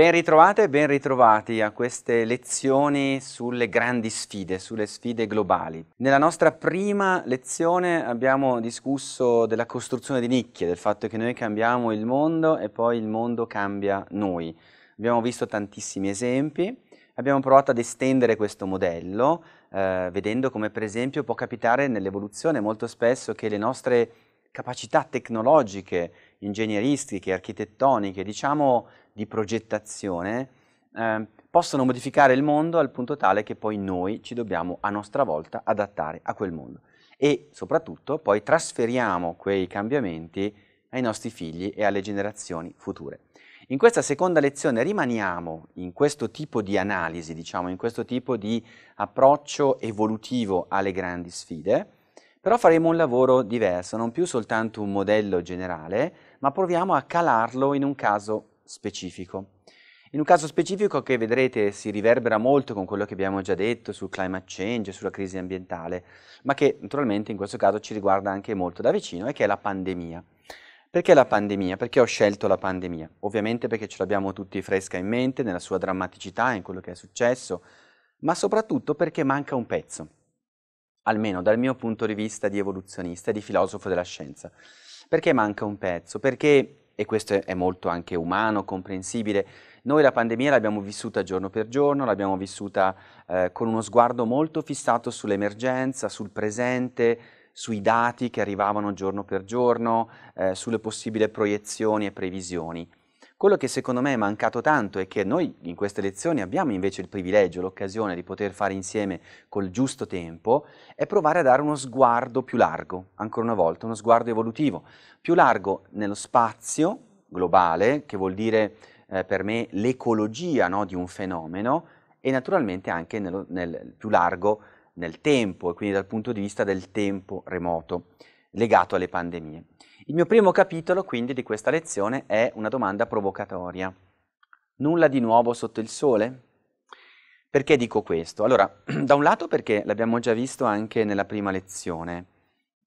Ben ritrovate e ben ritrovati a queste lezioni sulle grandi sfide, sulle sfide globali. Nella nostra prima lezione abbiamo discusso della costruzione di nicchie, del fatto che noi cambiamo il mondo e poi il mondo cambia noi. Abbiamo visto tantissimi esempi, abbiamo provato ad estendere questo modello, eh, vedendo come per esempio può capitare nell'evoluzione molto spesso che le nostre capacità tecnologiche, ingegneristiche, architettoniche, diciamo di progettazione, eh, possono modificare il mondo al punto tale che poi noi ci dobbiamo a nostra volta adattare a quel mondo e soprattutto poi trasferiamo quei cambiamenti ai nostri figli e alle generazioni future. In questa seconda lezione rimaniamo in questo tipo di analisi, diciamo, in questo tipo di approccio evolutivo alle grandi sfide, però faremo un lavoro diverso, non più soltanto un modello generale, ma proviamo a calarlo in un caso specifico. In un caso specifico che vedrete si riverbera molto con quello che abbiamo già detto sul climate change, sulla crisi ambientale, ma che naturalmente in questo caso ci riguarda anche molto da vicino e che è la pandemia. Perché la pandemia? Perché ho scelto la pandemia? Ovviamente perché ce l'abbiamo tutti fresca in mente, nella sua drammaticità, in quello che è successo, ma soprattutto perché manca un pezzo, almeno dal mio punto di vista di evoluzionista e di filosofo della scienza. Perché manca un pezzo? Perché e questo è molto anche umano, comprensibile. Noi la pandemia l'abbiamo vissuta giorno per giorno, l'abbiamo vissuta eh, con uno sguardo molto fissato sull'emergenza, sul presente, sui dati che arrivavano giorno per giorno, eh, sulle possibili proiezioni e previsioni. Quello che secondo me è mancato tanto e che noi in queste lezioni abbiamo invece il privilegio, l'occasione di poter fare insieme col giusto tempo, è provare a dare uno sguardo più largo, ancora una volta, uno sguardo evolutivo, più largo nello spazio globale, che vuol dire eh, per me l'ecologia no, di un fenomeno, e naturalmente anche nello, nel, più largo nel tempo, e quindi dal punto di vista del tempo remoto, legato alle pandemie. Il mio primo capitolo, quindi, di questa lezione è una domanda provocatoria. Nulla di nuovo sotto il sole? Perché dico questo? Allora, da un lato perché l'abbiamo già visto anche nella prima lezione.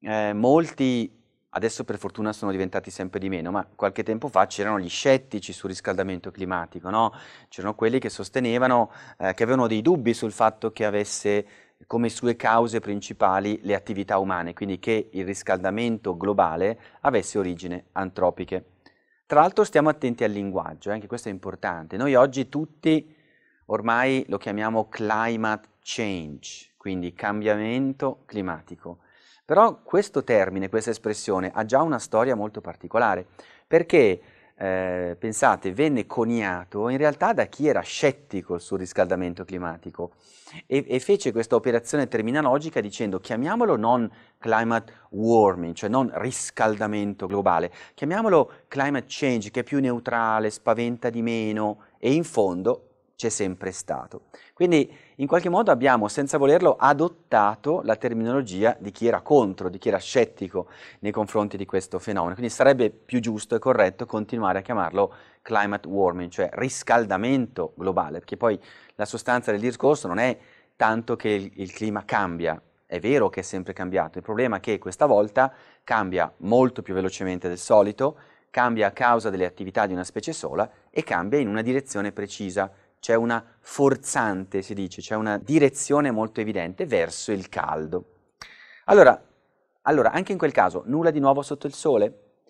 Eh, molti, adesso per fortuna sono diventati sempre di meno, ma qualche tempo fa c'erano gli scettici sul riscaldamento climatico, no? C'erano quelli che sostenevano, eh, che avevano dei dubbi sul fatto che avesse come sue cause principali le attività umane, quindi che il riscaldamento globale avesse origine antropiche. Tra l'altro stiamo attenti al linguaggio, eh, anche questo è importante. Noi oggi tutti ormai lo chiamiamo climate change, quindi cambiamento climatico. Però questo termine, questa espressione ha già una storia molto particolare, perché eh, pensate, venne coniato in realtà da chi era scettico sul riscaldamento climatico e, e fece questa operazione terminologica dicendo chiamiamolo non climate warming, cioè non riscaldamento globale, chiamiamolo climate change che è più neutrale, spaventa di meno e in fondo c'è sempre stato. Quindi in qualche modo abbiamo, senza volerlo, adottato la terminologia di chi era contro, di chi era scettico nei confronti di questo fenomeno. Quindi sarebbe più giusto e corretto continuare a chiamarlo climate warming, cioè riscaldamento globale, perché poi la sostanza del discorso non è tanto che il, il clima cambia, è vero che è sempre cambiato, il problema è che questa volta cambia molto più velocemente del solito, cambia a causa delle attività di una specie sola e cambia in una direzione precisa c'è una forzante, si dice, c'è una direzione molto evidente verso il caldo. Allora, allora, anche in quel caso, nulla di nuovo sotto il sole?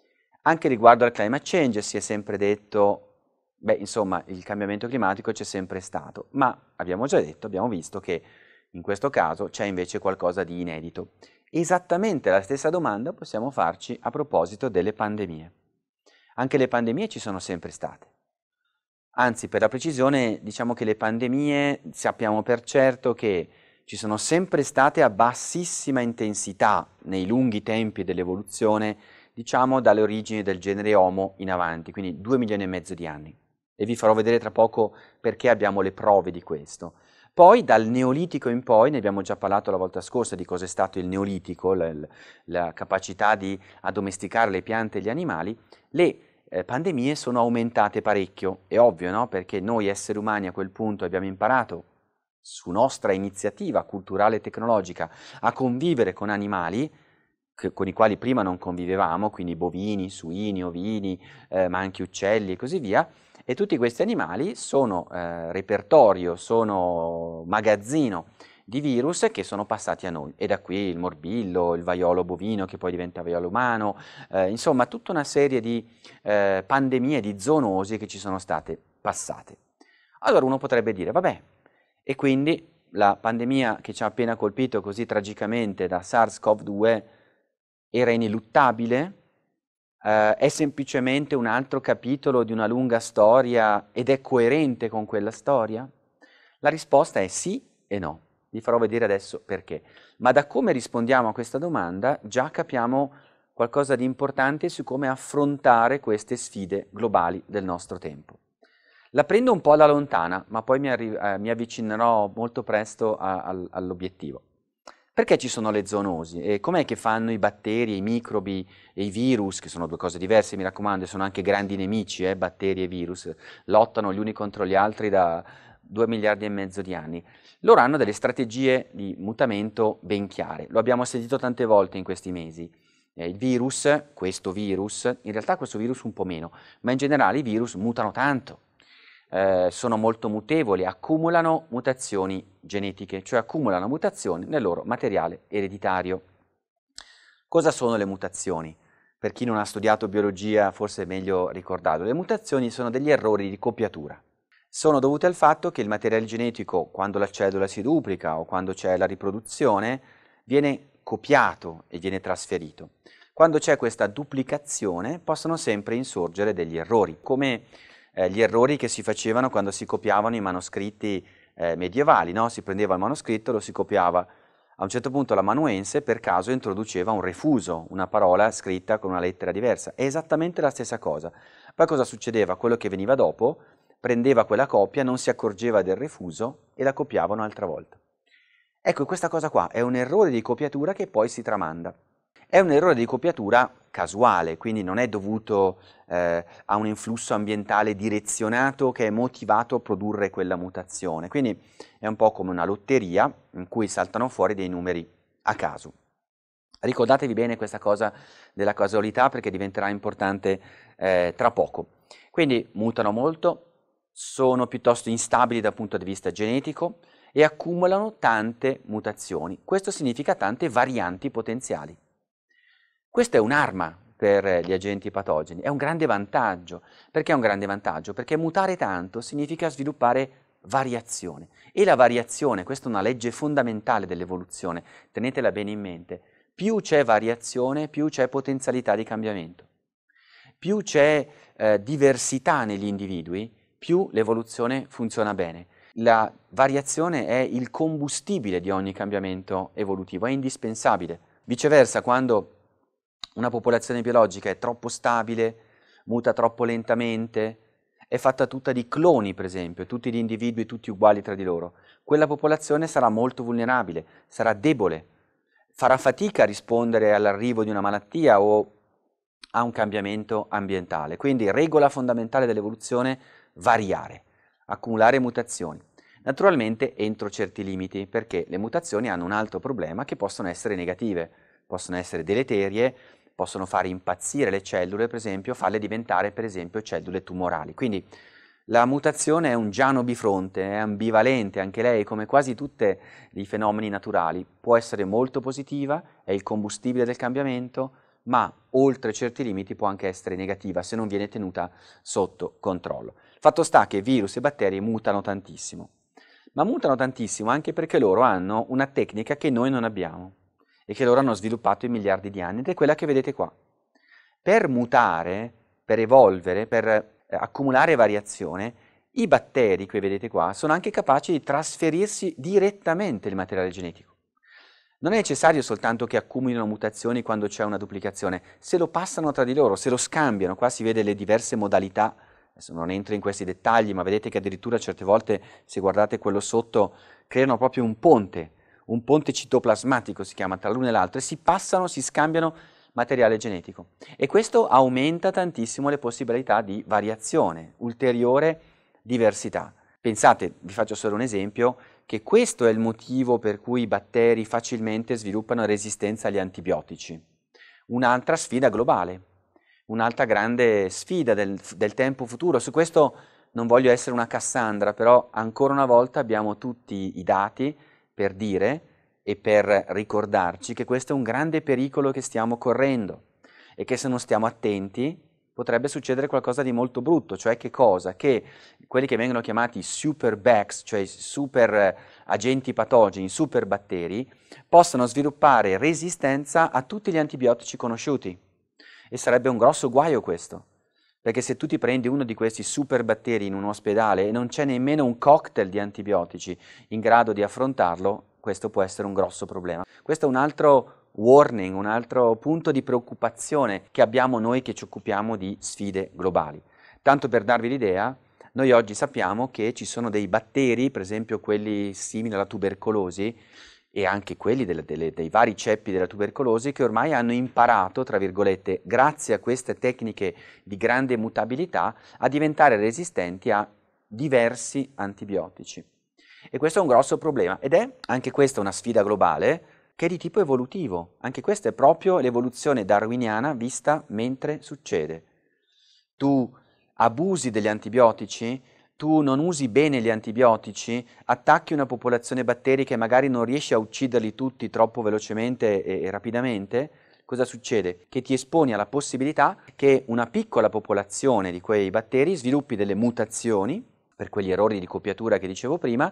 Anche riguardo al climate change si è sempre detto, beh, insomma, il cambiamento climatico c'è sempre stato, ma abbiamo già detto, abbiamo visto che in questo caso c'è invece qualcosa di inedito. Esattamente la stessa domanda possiamo farci a proposito delle pandemie. Anche le pandemie ci sono sempre state. Anzi, per la precisione, diciamo che le pandemie sappiamo per certo che ci sono sempre state a bassissima intensità nei lunghi tempi dell'evoluzione, diciamo dalle origini del genere Homo in avanti, quindi due milioni e mezzo di anni. E vi farò vedere tra poco perché abbiamo le prove di questo. Poi dal Neolitico in poi, ne abbiamo già parlato la volta scorsa di cos'è stato il Neolitico, la, la capacità di addomesticare le piante e gli animali, le eh, pandemie sono aumentate parecchio. È ovvio, no? Perché noi esseri umani a quel punto abbiamo imparato, su nostra iniziativa culturale e tecnologica, a convivere con animali che, con i quali prima non convivevamo, quindi bovini, suini, ovini, eh, ma anche uccelli e così via, e tutti questi animali sono eh, repertorio, sono magazzino di virus che sono passati a noi e da qui il morbillo, il vaiolo bovino che poi diventa vaiolo umano, eh, insomma tutta una serie di eh, pandemie, di zoonosi che ci sono state passate. Allora uno potrebbe dire, vabbè, e quindi la pandemia che ci ha appena colpito così tragicamente da SARS-CoV-2 era ineluttabile? Uh, è semplicemente un altro capitolo di una lunga storia ed è coerente con quella storia? La risposta è sì e no. Vi farò vedere adesso perché. Ma da come rispondiamo a questa domanda già capiamo qualcosa di importante su come affrontare queste sfide globali del nostro tempo. La prendo un po' alla lontana, ma poi mi, eh, mi avvicinerò molto presto all'obiettivo. Perché ci sono le zoonosi e com'è che fanno i batteri, i microbi e i virus, che sono due cose diverse mi raccomando, sono anche grandi nemici, eh, batteri e virus, lottano gli uni contro gli altri da, 2 miliardi e mezzo di anni. Loro hanno delle strategie di mutamento ben chiare, lo abbiamo sentito tante volte in questi mesi. Eh, il virus, questo virus, in realtà questo virus un po' meno, ma in generale i virus mutano tanto, eh, sono molto mutevoli, accumulano mutazioni genetiche, cioè accumulano mutazioni nel loro materiale ereditario. Cosa sono le mutazioni? Per chi non ha studiato biologia forse è meglio ricordarlo. Le mutazioni sono degli errori di copiatura sono dovute al fatto che il materiale genetico, quando la cellula si duplica o quando c'è la riproduzione, viene copiato e viene trasferito. Quando c'è questa duplicazione possono sempre insorgere degli errori, come eh, gli errori che si facevano quando si copiavano i manoscritti eh, medievali, no? si prendeva il manoscritto, lo si copiava. A un certo punto l'amanuense per caso introduceva un refuso, una parola scritta con una lettera diversa. È esattamente la stessa cosa. Poi cosa succedeva? Quello che veniva dopo prendeva quella copia, non si accorgeva del refuso e la copiava un'altra volta. Ecco, questa cosa qua è un errore di copiatura che poi si tramanda. È un errore di copiatura casuale, quindi non è dovuto eh, a un influsso ambientale direzionato che è motivato a produrre quella mutazione. Quindi è un po' come una lotteria in cui saltano fuori dei numeri a caso. Ricordatevi bene questa cosa della casualità perché diventerà importante eh, tra poco. Quindi mutano molto, sono piuttosto instabili dal punto di vista genetico e accumulano tante mutazioni. Questo significa tante varianti potenziali. Questa è un'arma per gli agenti patogeni, è un grande vantaggio. Perché è un grande vantaggio? Perché mutare tanto significa sviluppare variazione. E la variazione, questa è una legge fondamentale dell'evoluzione, tenetela bene in mente, più c'è variazione, più c'è potenzialità di cambiamento. Più c'è eh, diversità negli individui, più l'evoluzione funziona bene. La variazione è il combustibile di ogni cambiamento evolutivo, è indispensabile. Viceversa, quando una popolazione biologica è troppo stabile, muta troppo lentamente, è fatta tutta di cloni, per esempio, tutti gli individui tutti uguali tra di loro, quella popolazione sarà molto vulnerabile, sarà debole, farà fatica a rispondere all'arrivo di una malattia o a un cambiamento ambientale. Quindi regola fondamentale dell'evoluzione variare, accumulare mutazioni. Naturalmente entro certi limiti, perché le mutazioni hanno un altro problema che possono essere negative, possono essere deleterie, possono far impazzire le cellule, per esempio, farle diventare, per esempio, cellule tumorali. Quindi la mutazione è un giano bifronte, è ambivalente anche lei, come quasi tutti i fenomeni naturali. Può essere molto positiva, è il combustibile del cambiamento, ma oltre certi limiti può anche essere negativa se non viene tenuta sotto controllo. Fatto sta che virus e batteri mutano tantissimo, ma mutano tantissimo anche perché loro hanno una tecnica che noi non abbiamo e che loro hanno sviluppato in miliardi di anni ed è quella che vedete qua. Per mutare, per evolvere, per eh, accumulare variazione, i batteri che vedete qua sono anche capaci di trasferirsi direttamente il materiale genetico. Non è necessario soltanto che accumulino mutazioni quando c'è una duplicazione, se lo passano tra di loro, se lo scambiano, qua si vede le diverse modalità Adesso non entro in questi dettagli, ma vedete che addirittura certe volte, se guardate quello sotto, creano proprio un ponte, un ponte citoplasmatico si chiama, tra l'uno e l'altro, e si passano, si scambiano materiale genetico. E questo aumenta tantissimo le possibilità di variazione, ulteriore diversità. Pensate, vi faccio solo un esempio, che questo è il motivo per cui i batteri facilmente sviluppano resistenza agli antibiotici. Un'altra sfida globale, un'altra grande sfida del, del tempo futuro. Su questo non voglio essere una Cassandra, però ancora una volta abbiamo tutti i dati per dire e per ricordarci che questo è un grande pericolo che stiamo correndo e che se non stiamo attenti potrebbe succedere qualcosa di molto brutto, cioè che cosa? Che quelli che vengono chiamati super backs, cioè super agenti patogeni, super batteri, possano sviluppare resistenza a tutti gli antibiotici conosciuti. E sarebbe un grosso guaio questo, perché se tu ti prendi uno di questi super batteri in un ospedale e non c'è nemmeno un cocktail di antibiotici in grado di affrontarlo, questo può essere un grosso problema. Questo è un altro warning, un altro punto di preoccupazione che abbiamo noi che ci occupiamo di sfide globali. Tanto per darvi l'idea, noi oggi sappiamo che ci sono dei batteri, per esempio quelli simili alla tubercolosi, e anche quelli delle, delle, dei vari ceppi della tubercolosi che ormai hanno imparato, tra virgolette, grazie a queste tecniche di grande mutabilità, a diventare resistenti a diversi antibiotici. E questo è un grosso problema ed è anche questa una sfida globale che è di tipo evolutivo. Anche questa è proprio l'evoluzione darwiniana vista mentre succede. Tu abusi degli antibiotici tu non usi bene gli antibiotici, attacchi una popolazione batterica e magari non riesci a ucciderli tutti troppo velocemente e, e rapidamente, cosa succede? Che ti esponi alla possibilità che una piccola popolazione di quei batteri sviluppi delle mutazioni per quegli errori di copiatura che dicevo prima,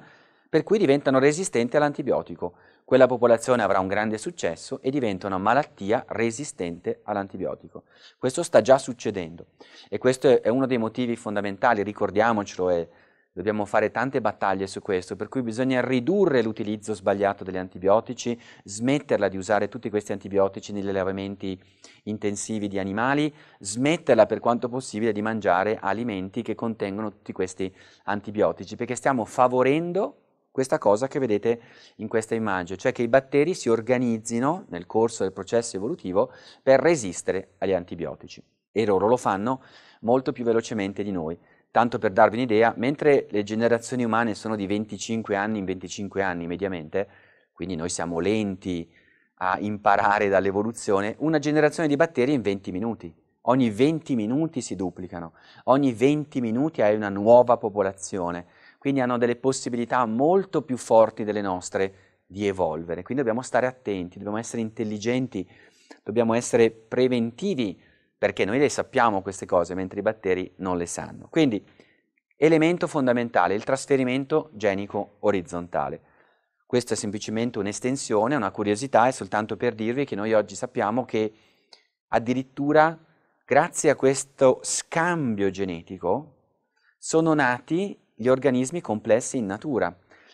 per cui diventano resistenti all'antibiotico. Quella popolazione avrà un grande successo e diventa una malattia resistente all'antibiotico. Questo sta già succedendo e questo è uno dei motivi fondamentali, ricordiamocelo e dobbiamo fare tante battaglie su questo, per cui bisogna ridurre l'utilizzo sbagliato degli antibiotici, smetterla di usare tutti questi antibiotici negli allevamenti intensivi di animali, smetterla per quanto possibile di mangiare alimenti che contengono tutti questi antibiotici, perché stiamo favorendo questa cosa che vedete in questa immagine, cioè che i batteri si organizzino nel corso del processo evolutivo per resistere agli antibiotici e loro lo fanno molto più velocemente di noi. Tanto per darvi un'idea, mentre le generazioni umane sono di 25 anni in 25 anni mediamente, quindi noi siamo lenti a imparare dall'evoluzione, una generazione di batteri in 20 minuti. Ogni 20 minuti si duplicano, ogni 20 minuti hai una nuova popolazione quindi hanno delle possibilità molto più forti delle nostre di evolvere. Quindi dobbiamo stare attenti, dobbiamo essere intelligenti, dobbiamo essere preventivi, perché noi le sappiamo queste cose, mentre i batteri non le sanno. Quindi, elemento fondamentale, il trasferimento genico orizzontale. Questa è semplicemente un'estensione, una curiosità, è soltanto per dirvi che noi oggi sappiamo che addirittura grazie a questo scambio genetico sono nati gli organismi complessi in natura.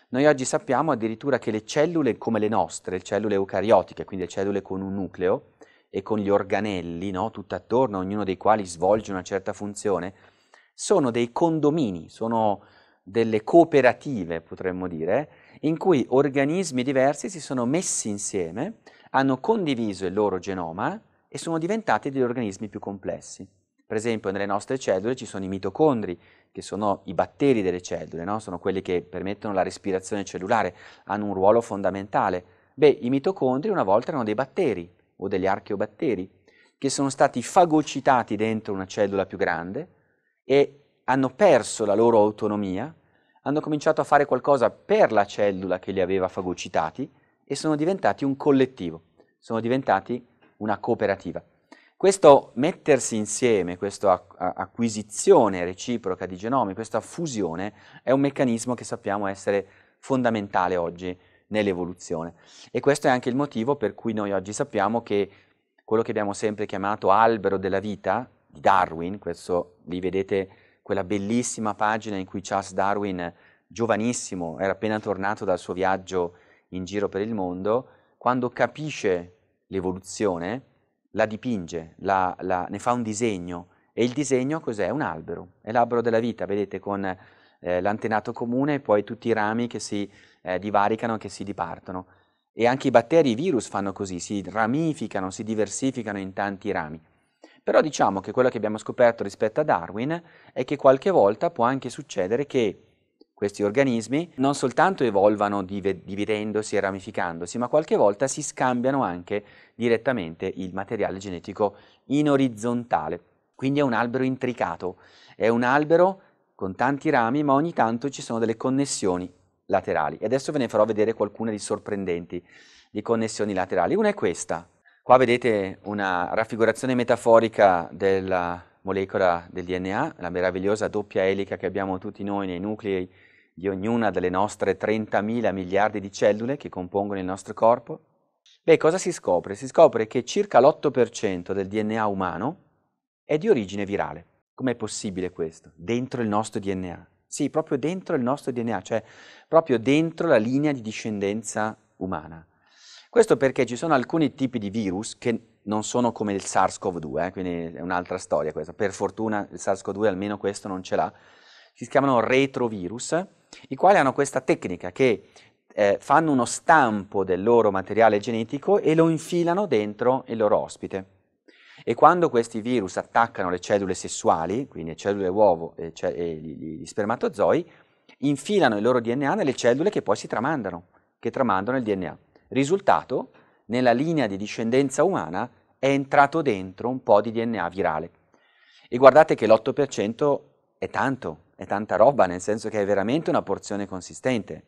Noi oggi sappiamo addirittura che le cellule come le nostre, le cellule eucariotiche, quindi le cellule con un nucleo e con gli organelli, no, attorno, ognuno dei quali svolge una certa funzione, sono dei condomini, sono delle cooperative, potremmo dire, in cui organismi diversi si sono messi insieme, hanno condiviso il loro genoma e sono diventati degli organismi più complessi. Per esempio nelle nostre cellule ci sono i mitocondri, che sono i batteri delle cellule, no? sono quelli che permettono la respirazione cellulare, hanno un ruolo fondamentale. Beh, i mitocondri una volta erano dei batteri o degli archeobatteri che sono stati fagocitati dentro una cellula più grande e hanno perso la loro autonomia, hanno cominciato a fare qualcosa per la cellula che li aveva fagocitati e sono diventati un collettivo, sono diventati una cooperativa. Questo mettersi insieme, questa acquisizione reciproca di genomi, questa fusione è un meccanismo che sappiamo essere fondamentale oggi nell'evoluzione e questo è anche il motivo per cui noi oggi sappiamo che quello che abbiamo sempre chiamato albero della vita di Darwin, questo lì vedete quella bellissima pagina in cui Charles Darwin, giovanissimo, era appena tornato dal suo viaggio in giro per il mondo, quando capisce l'evoluzione la dipinge, la, la, ne fa un disegno e il disegno cos'è? Un albero, è l'albero della vita, vedete con eh, l'antenato comune e poi tutti i rami che si eh, divaricano, che si dipartono. E anche i batteri, i virus fanno così, si ramificano, si diversificano in tanti rami. Però diciamo che quello che abbiamo scoperto rispetto a Darwin è che qualche volta può anche succedere che questi organismi non soltanto evolvano dividendosi e ramificandosi, ma qualche volta si scambiano anche direttamente il materiale genetico in orizzontale. Quindi è un albero intricato, è un albero con tanti rami, ma ogni tanto ci sono delle connessioni laterali. E adesso ve ne farò vedere qualcuna di sorprendenti di connessioni laterali. Una è questa. Qua vedete una raffigurazione metaforica della molecola del DNA, la meravigliosa doppia elica che abbiamo tutti noi nei nuclei di ognuna delle nostre 30.000 miliardi di cellule che compongono il nostro corpo, beh, cosa si scopre? Si scopre che circa l'8% del DNA umano è di origine virale. Com'è possibile questo? Dentro il nostro DNA. Sì, proprio dentro il nostro DNA, cioè proprio dentro la linea di discendenza umana. Questo perché ci sono alcuni tipi di virus che non sono come il SARS-CoV-2, eh, quindi è un'altra storia questa. Per fortuna il SARS-CoV-2 almeno questo non ce l'ha. Si chiamano retrovirus i quali hanno questa tecnica che eh, fanno uno stampo del loro materiale genetico e lo infilano dentro il loro ospite. E quando questi virus attaccano le cellule sessuali, quindi le cellule uovo e, ce- e gli, gli spermatozoi, infilano il loro DNA nelle cellule che poi si tramandano, che tramandano il DNA. Risultato, nella linea di discendenza umana è entrato dentro un po' di DNA virale. E guardate che l'8% è tanto, è tanta roba, nel senso che è veramente una porzione consistente.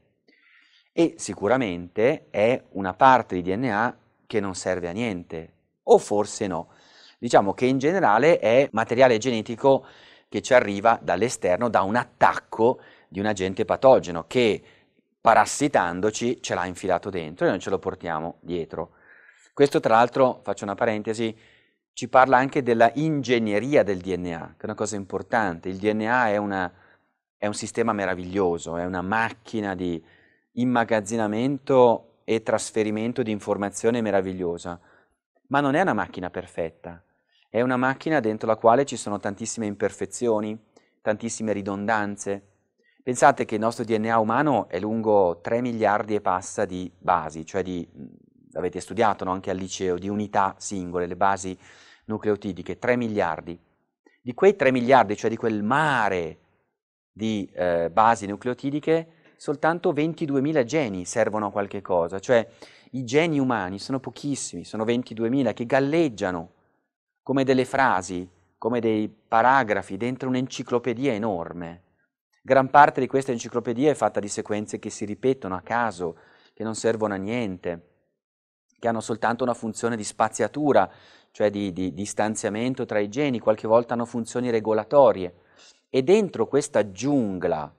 E sicuramente è una parte di DNA che non serve a niente, o forse no. Diciamo che in generale è materiale genetico che ci arriva dall'esterno, da un attacco di un agente patogeno che parassitandoci ce l'ha infilato dentro e noi ce lo portiamo dietro. Questo tra l'altro, faccio una parentesi, ci parla anche della ingegneria del DNA, che è una cosa importante. Il DNA è, una, è un sistema meraviglioso, è una macchina di immagazzinamento e trasferimento di informazione meravigliosa, ma non è una macchina perfetta, è una macchina dentro la quale ci sono tantissime imperfezioni, tantissime ridondanze. Pensate che il nostro DNA umano è lungo 3 miliardi e passa di basi, cioè di, mm, avete studiato no? anche al liceo, di unità singole, le basi nucleotidi, 3 miliardi, di quei 3 miliardi, cioè di quel mare di eh, basi nucleotidiche, soltanto 22.000 geni servono a qualche cosa, cioè i geni umani sono pochissimi, sono 22.000 che galleggiano come delle frasi, come dei paragrafi dentro un'enciclopedia enorme. Gran parte di questa enciclopedia è fatta di sequenze che si ripetono a caso, che non servono a niente che hanno soltanto una funzione di spaziatura, cioè di, di, di stanziamento tra i geni, qualche volta hanno funzioni regolatorie. E dentro questa giungla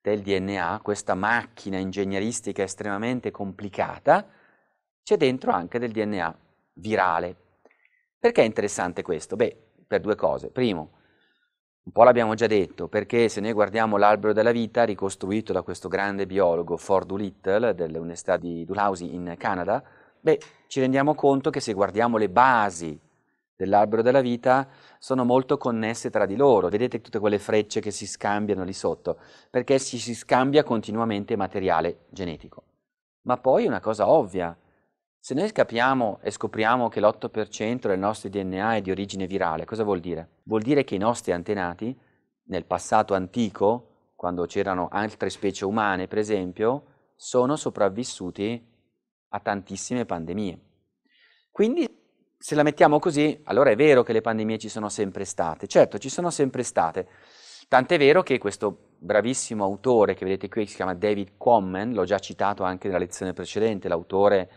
del DNA, questa macchina ingegneristica estremamente complicata, c'è dentro anche del DNA virale. Perché è interessante questo? Beh, per due cose. Primo, un po' l'abbiamo già detto, perché se noi guardiamo l'albero della vita ricostruito da questo grande biologo Ford Doolittle dell'Università di Dalhousie in Canada, Beh, ci rendiamo conto che se guardiamo le basi dell'albero della vita sono molto connesse tra di loro. Vedete tutte quelle frecce che si scambiano lì sotto, perché si, si scambia continuamente materiale genetico. Ma poi una cosa ovvia, se noi capiamo e scopriamo che l'8% del nostro DNA è di origine virale, cosa vuol dire? Vuol dire che i nostri antenati, nel passato antico, quando c'erano altre specie umane per esempio, sono sopravvissuti a tantissime pandemie. Quindi se la mettiamo così, allora è vero che le pandemie ci sono sempre state, certo ci sono sempre state, tant'è vero che questo bravissimo autore che vedete qui, che si chiama David Quammen, l'ho già citato anche nella lezione precedente, l'autore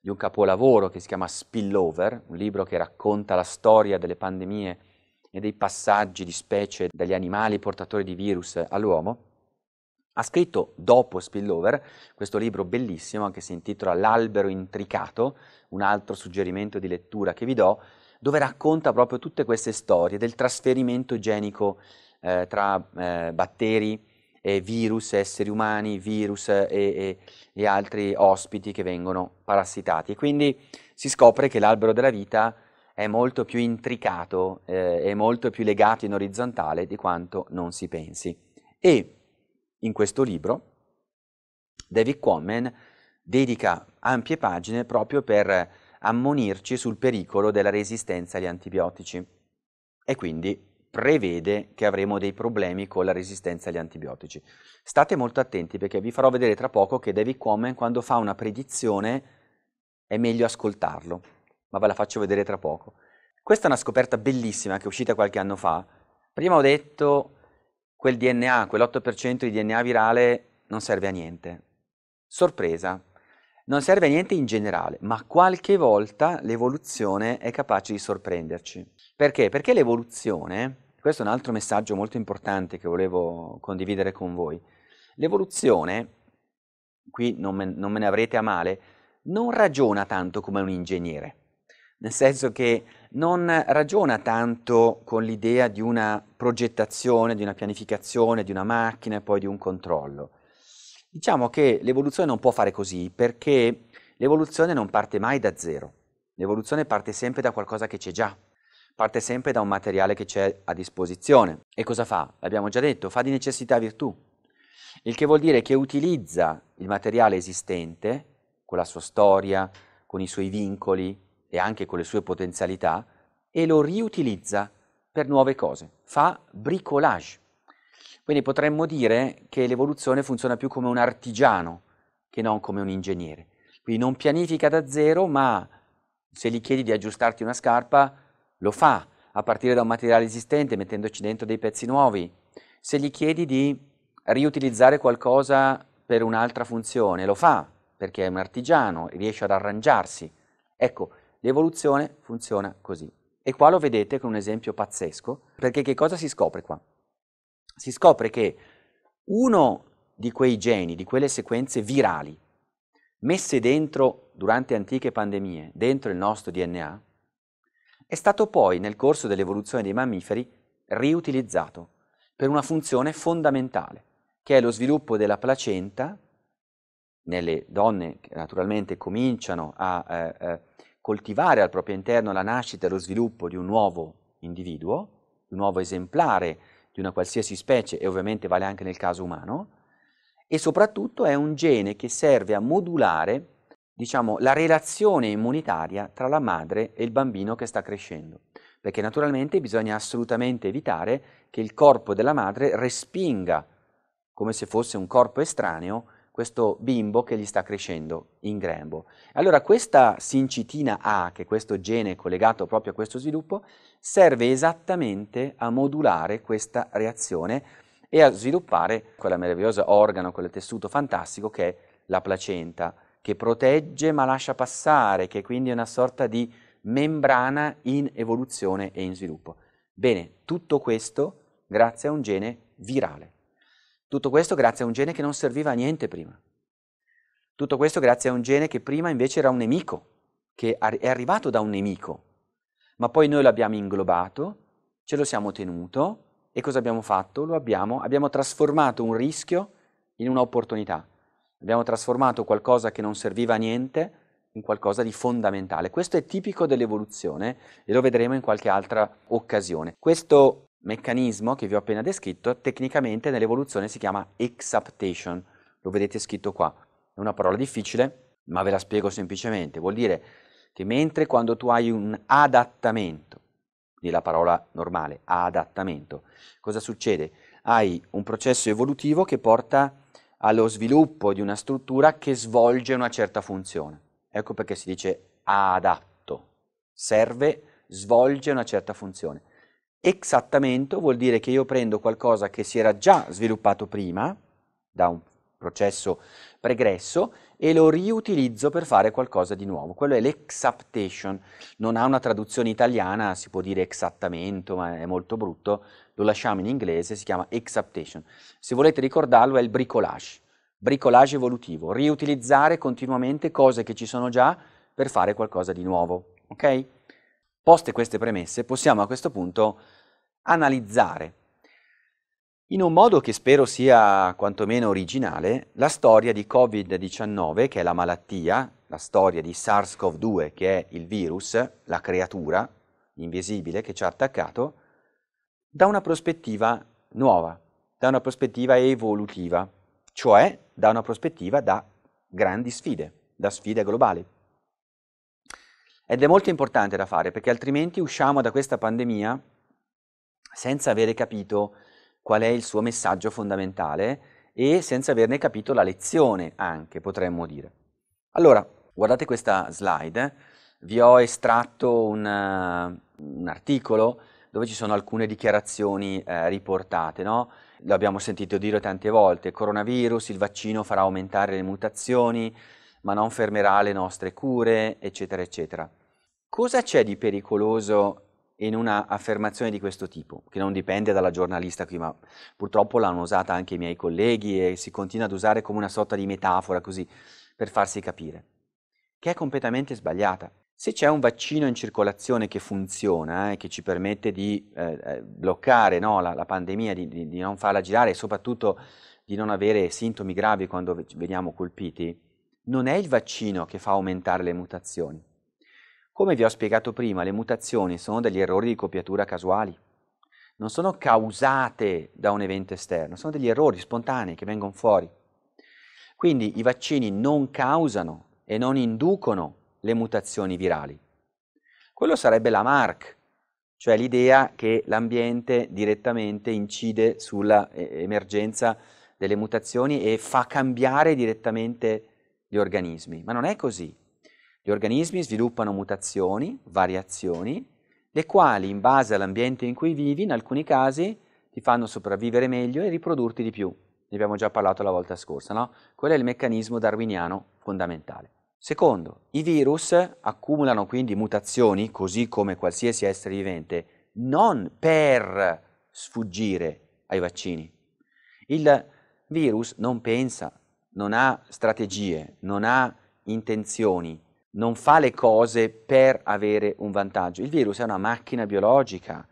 di un capolavoro che si chiama Spillover, un libro che racconta la storia delle pandemie e dei passaggi di specie dagli animali portatori di virus all'uomo, ha scritto, dopo Spillover, questo libro bellissimo che si intitola L'albero intricato, un altro suggerimento di lettura che vi do, dove racconta proprio tutte queste storie del trasferimento genico eh, tra eh, batteri e virus, esseri umani, virus e, e, e, altri ospiti che vengono parassitati. E quindi si scopre che l'albero della vita è molto più intricato, eh, è molto più legato in orizzontale di quanto non si pensi. E in questo libro David Quammen dedica ampie pagine proprio per ammonirci sul pericolo della resistenza agli antibiotici e quindi prevede che avremo dei problemi con la resistenza agli antibiotici. State molto attenti perché vi farò vedere tra poco che David Quammen quando fa una predizione è meglio ascoltarlo, ma ve la faccio vedere tra poco. Questa è una scoperta bellissima che è uscita qualche anno fa. Prima ho detto quel DNA, quell'8% di DNA virale non serve a niente. Sorpresa, non serve a niente in generale, ma qualche volta l'evoluzione è capace di sorprenderci. Perché? Perché l'evoluzione, questo è un altro messaggio molto importante che volevo condividere con voi, l'evoluzione, qui non me, non me ne avrete a male, non ragiona tanto come un ingegnere, nel senso che non ragiona tanto con l'idea di una progettazione, di una pianificazione, di una macchina e poi di un controllo. Diciamo che l'evoluzione non può fare così perché l'evoluzione non parte mai da zero. L'evoluzione parte sempre da qualcosa che c'è già, parte sempre da un materiale che c'è a disposizione. E cosa fa? L'abbiamo già detto, fa di necessità virtù. Il che vuol dire che utilizza il materiale esistente, con la sua storia, con i suoi vincoli, e anche con le sue potenzialità e lo riutilizza per nuove cose, fa bricolage. Quindi potremmo dire che l'evoluzione funziona più come un artigiano che non come un ingegnere. Quindi non pianifica da zero, ma se gli chiedi di aggiustarti una scarpa, lo fa a partire da un materiale esistente, mettendoci dentro dei pezzi nuovi. Se gli chiedi di riutilizzare qualcosa per un'altra funzione, lo fa perché è un artigiano, riesce ad arrangiarsi. Ecco, L'evoluzione funziona così. E qua lo vedete con un esempio pazzesco, perché che cosa si scopre qua? Si scopre che uno di quei geni, di quelle sequenze virali, messe dentro durante antiche pandemie, dentro il nostro DNA, è stato poi nel corso dell'evoluzione dei mammiferi riutilizzato per una funzione fondamentale, che è lo sviluppo della placenta nelle donne che naturalmente cominciano a eh, eh, coltivare al proprio interno la nascita e lo sviluppo di un nuovo individuo, di un nuovo esemplare di una qualsiasi specie e ovviamente vale anche nel caso umano, e soprattutto è un gene che serve a modulare diciamo, la relazione immunitaria tra la madre e il bambino che sta crescendo, perché naturalmente bisogna assolutamente evitare che il corpo della madre respinga, come se fosse un corpo estraneo, questo bimbo che gli sta crescendo in grembo. Allora questa sincitina A, che è questo gene collegato proprio a questo sviluppo, serve esattamente a modulare questa reazione e a sviluppare quella meravigliosa organo, quel tessuto fantastico che è la placenta, che protegge ma lascia passare, che quindi è una sorta di membrana in evoluzione e in sviluppo. Bene, tutto questo grazie a un gene virale. Tutto questo grazie a un gene che non serviva a niente prima. Tutto questo grazie a un gene che prima invece era un nemico, che è arrivato da un nemico, ma poi noi l'abbiamo inglobato, ce lo siamo tenuto e cosa abbiamo fatto? Abbiamo, abbiamo trasformato un rischio in un'opportunità. Abbiamo trasformato qualcosa che non serviva a niente in qualcosa di fondamentale. Questo è tipico dell'evoluzione e lo vedremo in qualche altra occasione. Questo meccanismo che vi ho appena descritto tecnicamente nell'evoluzione si chiama exaptation, lo vedete scritto qua. È una parola difficile, ma ve la spiego semplicemente. Vuol dire che mentre quando tu hai un adattamento, quindi la parola normale, adattamento, cosa succede? Hai un processo evolutivo che porta allo sviluppo di una struttura che svolge una certa funzione. Ecco perché si dice adatto, serve, svolge una certa funzione. Exattamento vuol dire che io prendo qualcosa che si era già sviluppato prima, da un processo pregresso, e lo riutilizzo per fare qualcosa di nuovo. Quello è l'exaptation, non ha una traduzione italiana, si può dire exattamento, ma è molto brutto, lo lasciamo in inglese, si chiama exaptation. Se volete ricordarlo è il bricolage, bricolage evolutivo, riutilizzare continuamente cose che ci sono già per fare qualcosa di nuovo, ok? Poste queste premesse, possiamo a questo punto analizzare, in un modo che spero sia quantomeno originale, la storia di Covid-19, che è la malattia, la storia di SARS-CoV-2, che è il virus, la creatura invisibile che ci ha attaccato, da una prospettiva nuova, da una prospettiva evolutiva, cioè da una prospettiva da grandi sfide, da sfide globali. Ed è molto importante da fare perché altrimenti usciamo da questa pandemia senza avere capito qual è il suo messaggio fondamentale e senza averne capito la lezione anche, potremmo dire. Allora, guardate questa slide, eh. vi ho estratto una, un articolo dove ci sono alcune dichiarazioni eh, riportate, no? L'abbiamo sentito dire tante volte, coronavirus, il vaccino farà aumentare le mutazioni, ma non fermerà le nostre cure, eccetera, eccetera. Cosa c'è di pericoloso in una affermazione di questo tipo, che non dipende dalla giornalista qui, ma purtroppo l'hanno usata anche i miei colleghi e si continua ad usare come una sorta di metafora così per farsi capire, che è completamente sbagliata. Se c'è un vaccino in circolazione che funziona e eh, che ci permette di eh, eh, bloccare no, la, la, pandemia, di, di, di non farla girare e soprattutto di non avere sintomi gravi quando veniamo colpiti, non è il vaccino che fa aumentare le mutazioni, come vi ho spiegato prima, le mutazioni sono degli errori di copiatura casuali, non sono causate da un evento esterno, sono degli errori spontanei che vengono fuori. Quindi i vaccini non causano e non inducono le mutazioni virali. Quello sarebbe la MARC, cioè l'idea che l'ambiente direttamente incide sull'emergenza eh, delle mutazioni e fa cambiare direttamente gli organismi. Ma non è così. Gli organismi sviluppano mutazioni, variazioni, le quali, in base all'ambiente in cui vivi, in alcuni casi ti fanno sopravvivere meglio e riprodurti di più. Ne abbiamo già parlato la volta scorsa, no? Quello è il meccanismo darwiniano fondamentale. Secondo, i virus accumulano quindi mutazioni, così come qualsiasi essere vivente, non per sfuggire ai vaccini. Il virus non pensa, non ha strategie, non ha intenzioni, non fa le cose per avere un vantaggio. Il virus è una macchina biologica,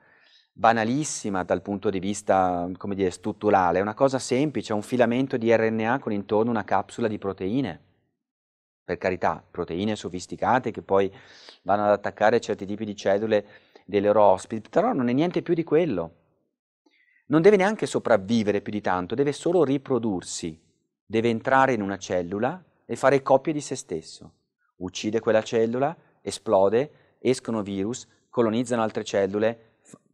banalissima dal punto di vista, come dire, strutturale, è una cosa semplice, è un filamento di RNA con intorno una capsula di proteine. Per carità, proteine sofisticate che poi vanno ad attaccare certi tipi di cellule dei loro ospiti, però non è niente più di quello. Non deve neanche sopravvivere più di tanto, deve solo riprodursi, deve entrare in una cellula e fare copie di se stesso uccide quella cellula, esplode, escono virus, colonizzano altre cellule,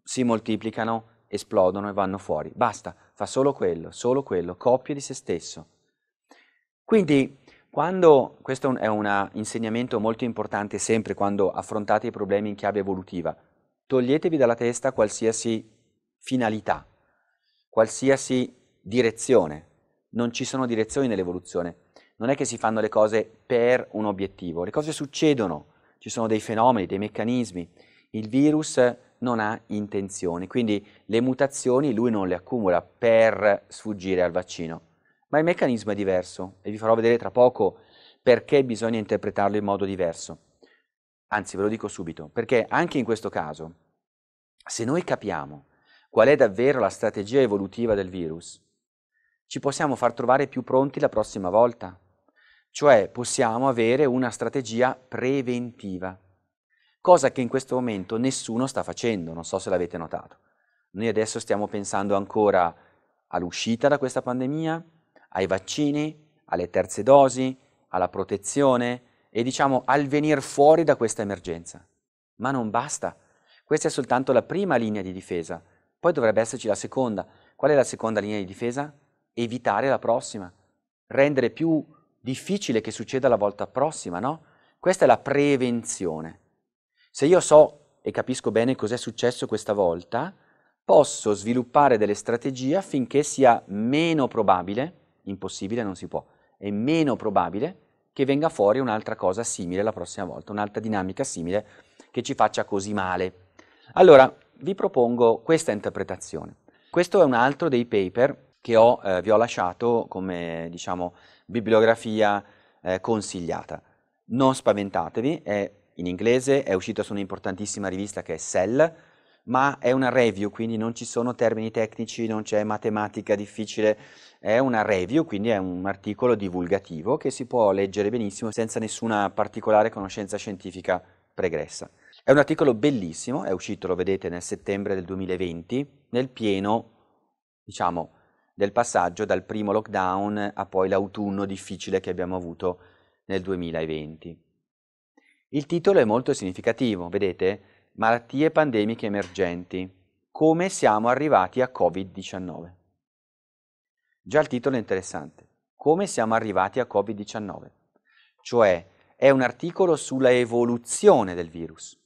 si moltiplicano, esplodono e vanno fuori. Basta, fa solo quello, solo quello, copia di se stesso. Quindi, quando, questo è un insegnamento molto importante sempre quando affrontate i problemi in chiave evolutiva, toglietevi dalla testa qualsiasi finalità, qualsiasi direzione. Non ci sono direzioni nell'evoluzione non è che si fanno le cose per un obiettivo, le cose succedono, ci sono dei fenomeni, dei meccanismi, il virus non ha intenzioni, quindi le mutazioni lui non le accumula per sfuggire al vaccino, ma il meccanismo è diverso e vi farò vedere tra poco perché bisogna interpretarlo in modo diverso. Anzi, ve lo dico subito, perché anche in questo caso, se noi capiamo qual è davvero la strategia evolutiva del virus, ci possiamo far trovare più pronti la prossima volta, cioè possiamo avere una strategia preventiva, cosa che in questo momento nessuno sta facendo, non so se l'avete notato. Noi adesso stiamo pensando ancora all'uscita da questa pandemia, ai vaccini, alle terze dosi, alla protezione e diciamo al venir fuori da questa emergenza. Ma non basta. Questa è soltanto la prima linea di difesa. Poi dovrebbe esserci la seconda. Qual è la seconda linea di difesa? Evitare la prossima. Rendere più difficile che succeda la volta prossima, no? Questa è la prevenzione. Se io so e capisco bene cos'è successo questa volta, posso sviluppare delle strategie affinché sia meno probabile, impossibile non si può, è meno probabile che venga fuori un'altra cosa simile la prossima volta, un'altra dinamica simile che ci faccia così male. Allora, vi propongo questa interpretazione. Questo è un altro dei paper che ho, eh, vi ho lasciato come diciamo, bibliografia eh, consigliata. Non spaventatevi, è in inglese, è uscita su un'importantissima rivista che è Cell, ma è una review, quindi non ci sono termini tecnici, non c'è matematica difficile, è una review, quindi è un articolo divulgativo che si può leggere benissimo senza nessuna particolare conoscenza scientifica pregressa. È un articolo bellissimo, è uscito, lo vedete, nel settembre del 2020, nel pieno, diciamo, del passaggio dal primo lockdown a poi l'autunno difficile che abbiamo avuto nel 2020. Il titolo è molto significativo, vedete? Malattie pandemiche emergenti. Come siamo arrivati a Covid-19? Già il titolo è interessante. Come siamo arrivati a Covid-19? Cioè, è un articolo sulla evoluzione del virus.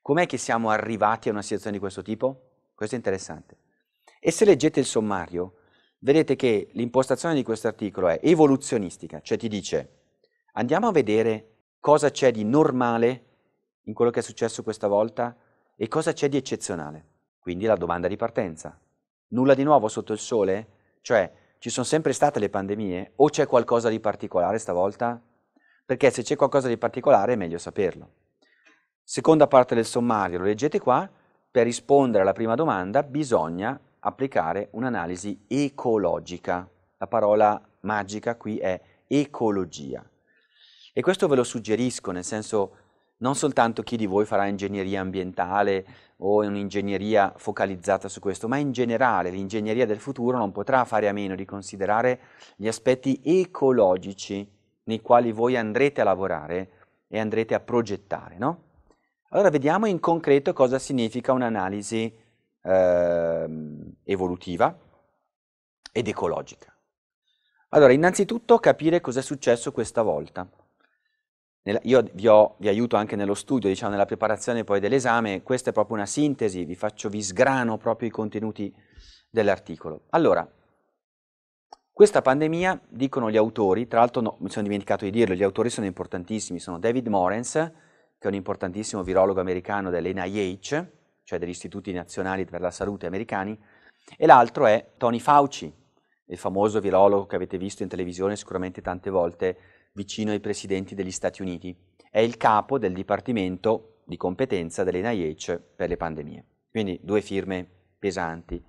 Com'è che siamo arrivati a una situazione di questo tipo? Questo è interessante. E se leggete il sommario, vedete che l'impostazione di questo articolo è evoluzionistica, cioè ti dice andiamo a vedere cosa c'è di normale in quello che è successo questa volta e cosa c'è di eccezionale. Quindi la domanda di partenza. Nulla di nuovo sotto il sole? Cioè ci sono sempre state le pandemie o c'è qualcosa di particolare stavolta? Perché se c'è qualcosa di particolare è meglio saperlo. Seconda parte del sommario, lo leggete qua, per rispondere alla prima domanda bisogna applicare un'analisi ecologica. La parola magica qui è ecologia. E questo ve lo suggerisco, nel senso non soltanto chi di voi farà ingegneria ambientale o un'ingegneria focalizzata su questo, ma in generale l'ingegneria del futuro non potrà fare a meno di considerare gli aspetti ecologici nei quali voi andrete a lavorare e andrete a progettare, no? Allora vediamo in concreto cosa significa un'analisi eh, evolutiva ed ecologica. Allora, innanzitutto capire cos'è successo questa volta. Nella, io vi, ho, vi, aiuto anche nello studio, diciamo, nella preparazione poi dell'esame, questa è proprio una sintesi, vi faccio, vi sgrano proprio i contenuti dell'articolo. Allora, questa pandemia, dicono gli autori, tra l'altro no, mi sono dimenticato di dirlo, gli autori sono importantissimi, sono David Morens, che è un importantissimo virologo americano dell'NIH, cioè degli istituti nazionali per la salute americani, e l'altro è Tony Fauci, il famoso virologo che avete visto in televisione sicuramente tante volte vicino ai presidenti degli Stati Uniti. È il capo del dipartimento di competenza dell'NIH per le pandemie. Quindi due firme pesanti.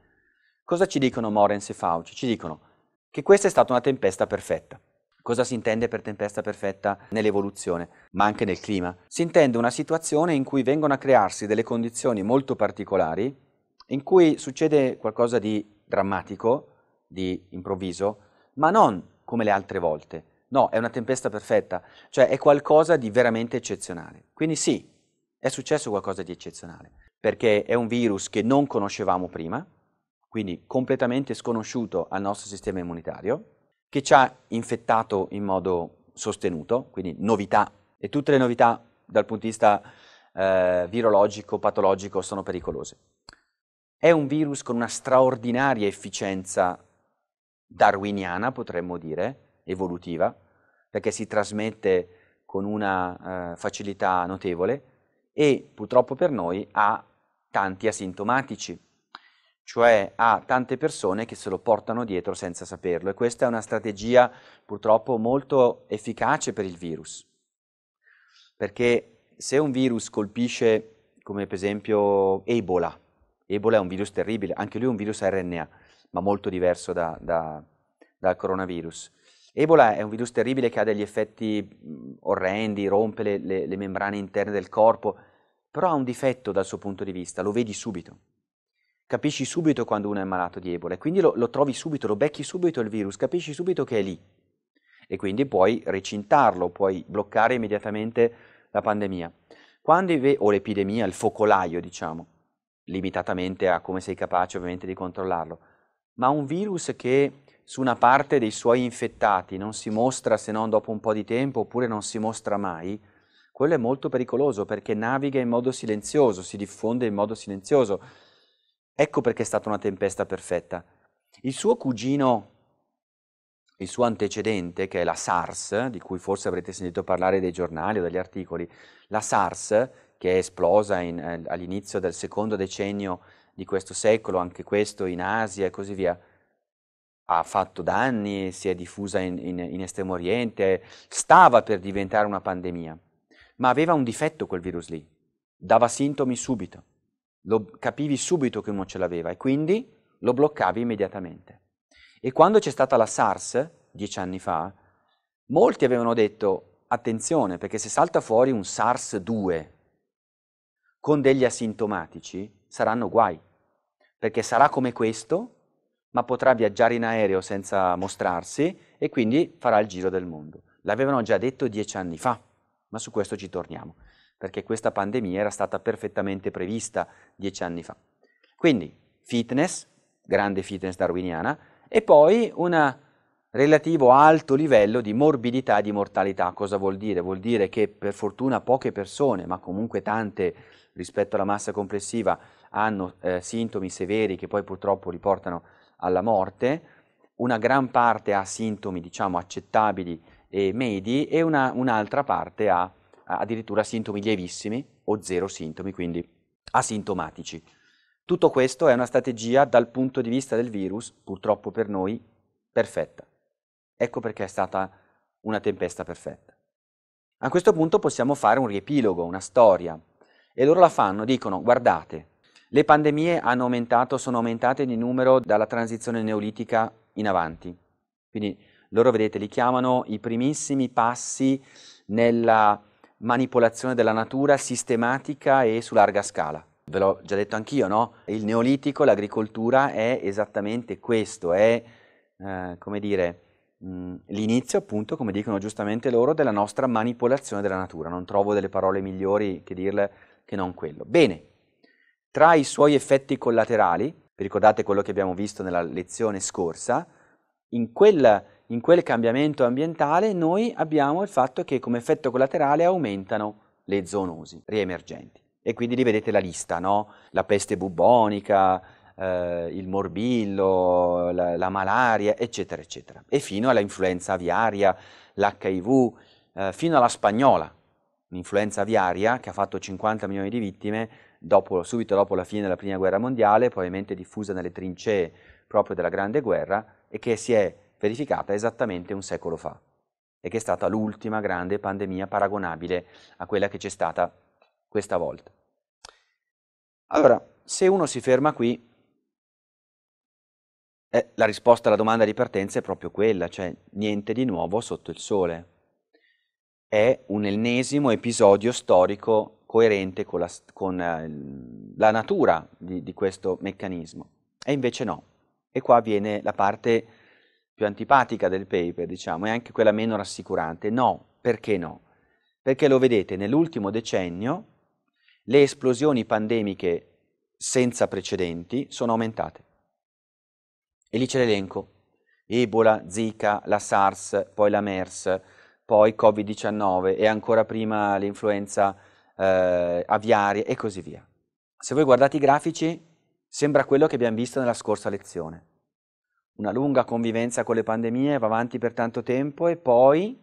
Cosa ci dicono Morens e Fauci? Ci dicono che questa è stata una tempesta perfetta. Cosa si intende per tempesta perfetta nell'evoluzione, ma anche nel clima? Si intende una situazione in cui vengono a crearsi delle condizioni molto particolari, in cui succede qualcosa di drammatico, di improvviso, ma non come le altre volte. No, è una tempesta perfetta, cioè è qualcosa di veramente eccezionale. Quindi sì, è successo qualcosa di eccezionale, perché è un virus che non conoscevamo prima, quindi completamente sconosciuto al nostro sistema immunitario, che ci ha infettato in modo sostenuto, quindi novità, e tutte le novità dal punto di vista eh, virologico, patologico, sono pericolose. È un virus con una straordinaria efficienza darwiniana, potremmo dire, evolutiva, perché si trasmette con una eh, facilità notevole e purtroppo per noi ha tanti asintomatici cioè a tante persone che se lo portano dietro senza saperlo e questa è una strategia purtroppo molto efficace per il virus, perché se un virus colpisce come per esempio Ebola, Ebola è un virus terribile, anche lui è un virus RNA, ma molto diverso da, da, dal coronavirus. Ebola è un virus terribile che ha degli effetti mm, orrendi, rompe le, le, le membrane interne del corpo, però ha un difetto dal suo punto di vista, lo vedi subito capisci subito quando uno è malato di Ebola quindi lo, lo, trovi subito, lo becchi subito il virus, capisci subito che è lì e quindi puoi recintarlo, puoi bloccare immediatamente la pandemia. Quando o l'epidemia, il focolaio diciamo, limitatamente a come sei capace ovviamente di controllarlo, ma un virus che su una parte dei suoi infettati non si mostra se non dopo un po' di tempo oppure non si mostra mai, quello è molto pericoloso perché naviga in modo silenzioso, si diffonde in modo silenzioso Ecco perché è stata una tempesta perfetta. Il suo cugino, il suo antecedente, che è la SARS, di cui forse avrete sentito parlare dai giornali o dagli articoli, la SARS, che è esplosa in, eh, all'inizio del secondo decennio di questo secolo, anche questo in Asia e così via, ha fatto danni, si è diffusa in, in, in Estremo Oriente, stava per diventare una pandemia, ma aveva un difetto quel virus lì, dava sintomi subito lo capivi subito che uno ce l'aveva e quindi lo bloccavi immediatamente. E quando c'è stata la SARS, dieci anni fa, molti avevano detto attenzione perché se salta fuori un SARS-2 con degli asintomatici saranno guai, perché sarà come questo, ma potrà viaggiare in aereo senza mostrarsi e quindi farà il giro del mondo. L'avevano già detto dieci anni fa, ma su questo ci torniamo perché questa pandemia era stata perfettamente prevista dieci anni fa. Quindi fitness, grande fitness darwiniana, e poi un relativo alto livello di morbidità e di mortalità. Cosa vuol dire? Vuol dire che per fortuna poche persone, ma comunque tante rispetto alla massa complessiva, hanno eh, sintomi severi che poi purtroppo riportano alla morte, una gran parte ha sintomi diciamo accettabili e medi e una, un'altra parte ha addirittura sintomi lievissimi o zero sintomi, quindi asintomatici. Tutto questo è una strategia dal punto di vista del virus, purtroppo per noi, perfetta. Ecco perché è stata una tempesta perfetta. A questo punto possiamo fare un riepilogo, una storia. E loro la fanno, dicono, guardate, le pandemie hanno aumentato, sono aumentate di numero dalla transizione neolitica in avanti. Quindi loro, vedete, li chiamano i primissimi passi nella manipolazione della natura sistematica e su larga scala. Ve l'ho già detto anch'io, no? Il neolitico, l'agricoltura è esattamente questo, è eh, come dire mm, l'inizio appunto, come dicono giustamente loro, della nostra manipolazione della natura. Non trovo delle parole migliori che dirle che non quello. Bene, tra i suoi effetti collaterali, vi ricordate quello che abbiamo visto nella lezione scorsa, in quel in quel cambiamento ambientale noi abbiamo il fatto che come effetto collaterale aumentano le zoonosi riemergenti. E quindi li vedete la lista, no? la peste bubbonica, eh, il morbillo, la, la, malaria, eccetera, eccetera. E fino alla influenza aviaria, l'HIV, eh, fino alla spagnola, un'influenza aviaria che ha fatto 50 milioni di vittime dopo, subito dopo la fine della Prima Guerra Mondiale, probabilmente diffusa nelle trincee proprio della Grande Guerra e che si è verificata esattamente un secolo fa e che è stata l'ultima grande pandemia paragonabile a quella che c'è stata questa volta. Allora, se uno si ferma qui, eh, la risposta alla domanda di partenza è proprio quella, cioè niente di nuovo sotto il sole. È un ennesimo episodio storico coerente con la, con, eh, la natura di, di questo meccanismo. E invece no. E qua viene la parte più antipatica del paper, diciamo, e anche quella meno rassicurante. No, perché no? Perché lo vedete, nell'ultimo decennio le esplosioni pandemiche senza precedenti sono aumentate. E lì c'è l'elenco. Ebola, Zika, la SARS, poi la MERS, poi Covid-19 e ancora prima l'influenza eh, aviaria e così via. Se voi guardate i grafici, sembra quello che abbiamo visto nella scorsa lezione una lunga convivenza con le pandemie, va avanti per tanto tempo e poi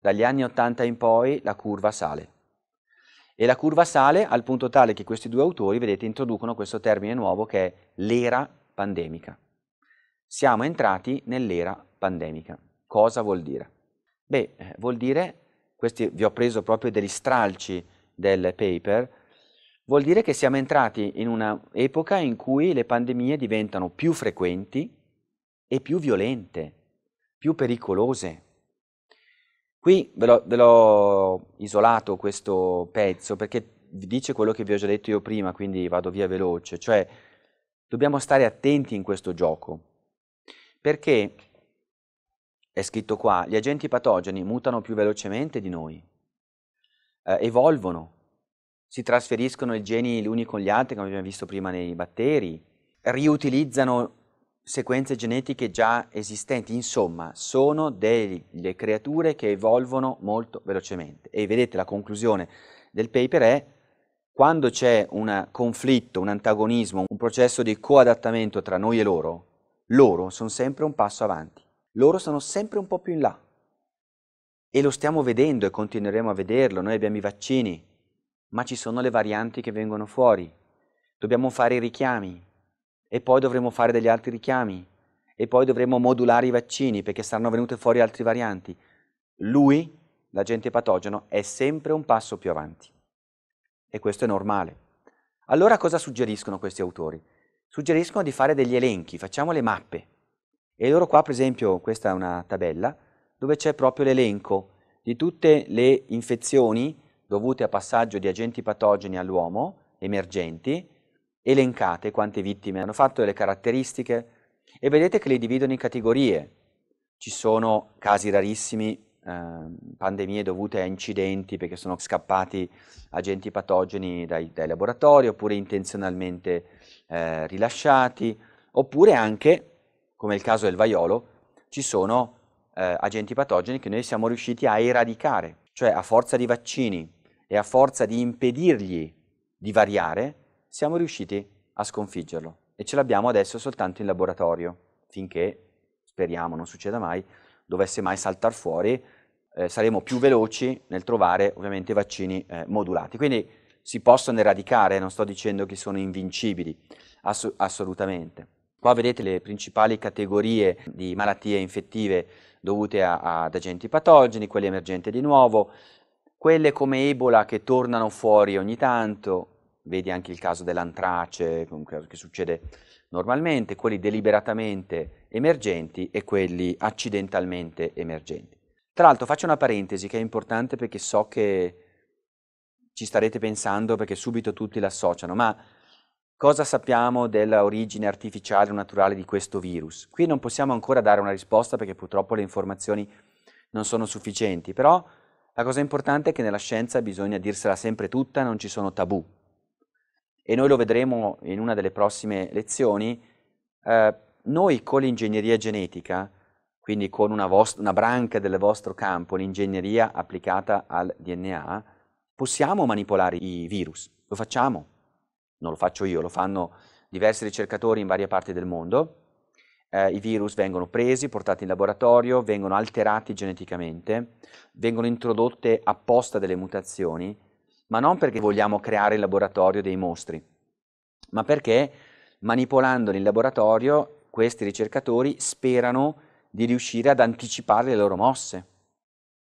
dagli anni 80 in poi la curva sale. E la curva sale al punto tale che questi due autori, vedete, introducono questo termine nuovo che è l'era pandemica. Siamo entrati nell'era pandemica. Cosa vuol dire? Beh, vuol dire, questi vi ho preso proprio degli stralci del paper, vuol dire che siamo entrati in un'epoca in cui le pandemie diventano più frequenti, e più violente, più pericolose. Qui ve, lo, ve l'ho isolato questo pezzo perché vi dice quello che vi ho già detto io prima, quindi vado via veloce, cioè dobbiamo stare attenti in questo gioco, perché è scritto qua, gli agenti patogeni mutano più velocemente di noi, eh, evolvono, si trasferiscono i geni gli uni con gli altri, come abbiamo visto prima nei batteri, riutilizzano sequenze genetiche già esistenti, insomma sono delle creature che evolvono molto velocemente e vedete la conclusione del paper è quando c'è un conflitto, un antagonismo, un processo di coadattamento tra noi e loro, loro sono sempre un passo avanti, loro sono sempre un po' più in là e lo stiamo vedendo e continueremo a vederlo, noi abbiamo i vaccini, ma ci sono le varianti che vengono fuori, dobbiamo fare i richiami, e poi dovremo fare degli altri richiami e poi dovremo modulare i vaccini perché saranno venute fuori altre varianti. Lui, l'agente patogeno, è sempre un passo più avanti e questo è normale. Allora cosa suggeriscono questi autori? Suggeriscono di fare degli elenchi, facciamo le mappe. E loro qua, per esempio, questa è una tabella dove c'è proprio l'elenco di tutte le infezioni dovute a passaggio di agenti patogeni all'uomo, emergenti, elencate quante vittime hanno fatto e le caratteristiche e vedete che le dividono in categorie. Ci sono casi rarissimi, eh, pandemie dovute a incidenti perché sono scappati agenti patogeni dai, dai laboratori oppure intenzionalmente eh, rilasciati, oppure anche, come il caso del vaiolo, ci sono eh, agenti patogeni che noi siamo riusciti a eradicare, cioè a forza di vaccini e a forza di impedirgli di variare, siamo riusciti a sconfiggerlo e ce l'abbiamo adesso soltanto in laboratorio, finché, speriamo non succeda mai, dovesse mai saltare fuori, eh, saremo più veloci nel trovare ovviamente vaccini eh, modulati. Quindi si possono eradicare, non sto dicendo che sono invincibili, ass assolutamente. Qua vedete le principali categorie di malattie infettive dovute a, ad agenti patogeni, quelle emergenti di nuovo, quelle come Ebola che tornano fuori ogni tanto, vedi anche il caso dell'antrace, che succede normalmente, quelli deliberatamente emergenti e quelli accidentalmente emergenti. Tra l'altro faccio una parentesi che è importante perché so che ci starete pensando perché subito tutti l'associano, ma cosa sappiamo dell'origine artificiale o naturale di questo virus? Qui non possiamo ancora dare una risposta perché purtroppo le informazioni non sono sufficienti, però la cosa importante è che nella scienza bisogna dirsela sempre tutta, non ci sono tabù e noi lo vedremo in una delle prossime lezioni, eh, noi con l'ingegneria genetica, quindi con una, vostra, una branca del vostro campo, l'ingegneria applicata al DNA, possiamo manipolare i virus, lo facciamo, non lo faccio io, lo fanno diversi ricercatori in varie parti del mondo, eh, i virus vengono presi, portati in laboratorio, vengono alterati geneticamente, vengono introdotte apposta delle mutazioni ma non perché vogliamo creare il laboratorio dei mostri, ma perché manipolandoli in laboratorio questi ricercatori sperano di riuscire ad anticipare le loro mosse,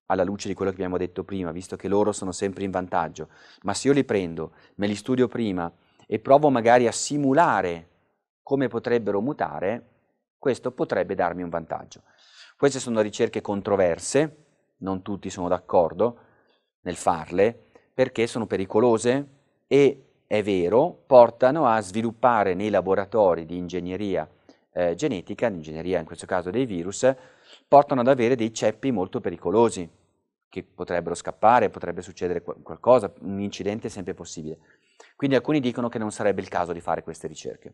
alla luce di quello che abbiamo detto prima, visto che loro sono sempre in vantaggio. Ma se io li prendo, me li studio prima e provo magari a simulare come potrebbero mutare, questo potrebbe darmi un vantaggio. Queste sono ricerche controverse, non tutti sono d'accordo nel farle, perché sono pericolose e, è vero, portano a sviluppare nei laboratori di ingegneria eh, genetica, ingegneria in questo caso dei virus, portano ad avere dei ceppi molto pericolosi che potrebbero scappare, potrebbe succedere qualcosa, un incidente è sempre possibile. Quindi alcuni dicono che non sarebbe il caso di fare queste ricerche.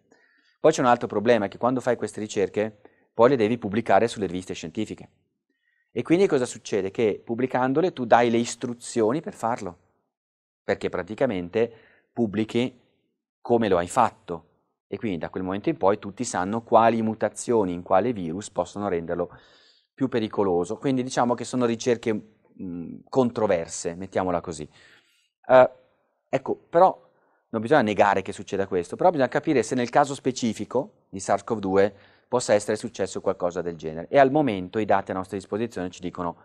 Poi c'è un altro problema, che quando fai queste ricerche poi le devi pubblicare sulle riviste scientifiche. E quindi cosa succede? Che pubblicandole tu dai le istruzioni per farlo perché praticamente pubblichi come lo hai fatto e quindi da quel momento in poi tutti sanno quali mutazioni in quale virus possono renderlo più pericoloso. Quindi diciamo che sono ricerche mh, controverse, mettiamola così. Uh, ecco, però non bisogna negare che succeda questo, però bisogna capire se nel caso specifico di SARS-CoV-2 possa essere successo qualcosa del genere. E al momento i dati a nostra disposizione ci dicono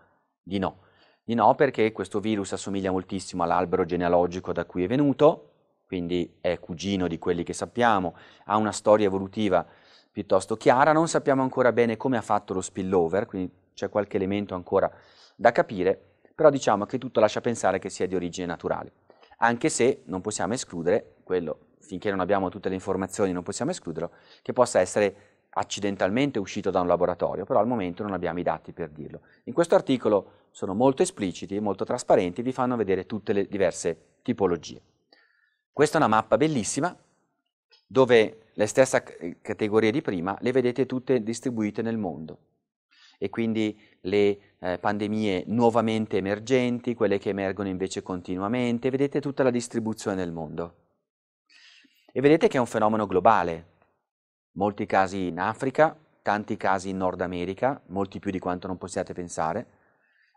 di no. Di no perché questo virus assomiglia moltissimo all'albero genealogico da cui è venuto, quindi è cugino di quelli che sappiamo, ha una storia evolutiva piuttosto chiara, non sappiamo ancora bene come ha fatto lo spillover, quindi c'è qualche elemento ancora da capire, però diciamo che tutto lascia pensare che sia di origine naturale, anche se non possiamo escludere, quello finché non abbiamo tutte le informazioni non possiamo escluderlo, che possa essere accidentalmente uscito da un laboratorio, però al momento non abbiamo i dati per dirlo. In questo articolo sono molto espliciti, molto trasparenti, vi fanno vedere tutte le diverse tipologie. Questa è una mappa bellissima dove le stesse categorie di prima le vedete tutte distribuite nel mondo e quindi le eh, pandemie nuovamente emergenti, quelle che emergono invece continuamente, vedete tutta la distribuzione nel mondo. E vedete che è un fenomeno globale, molti casi in Africa, tanti casi in Nord America, molti più di quanto non possiate pensare,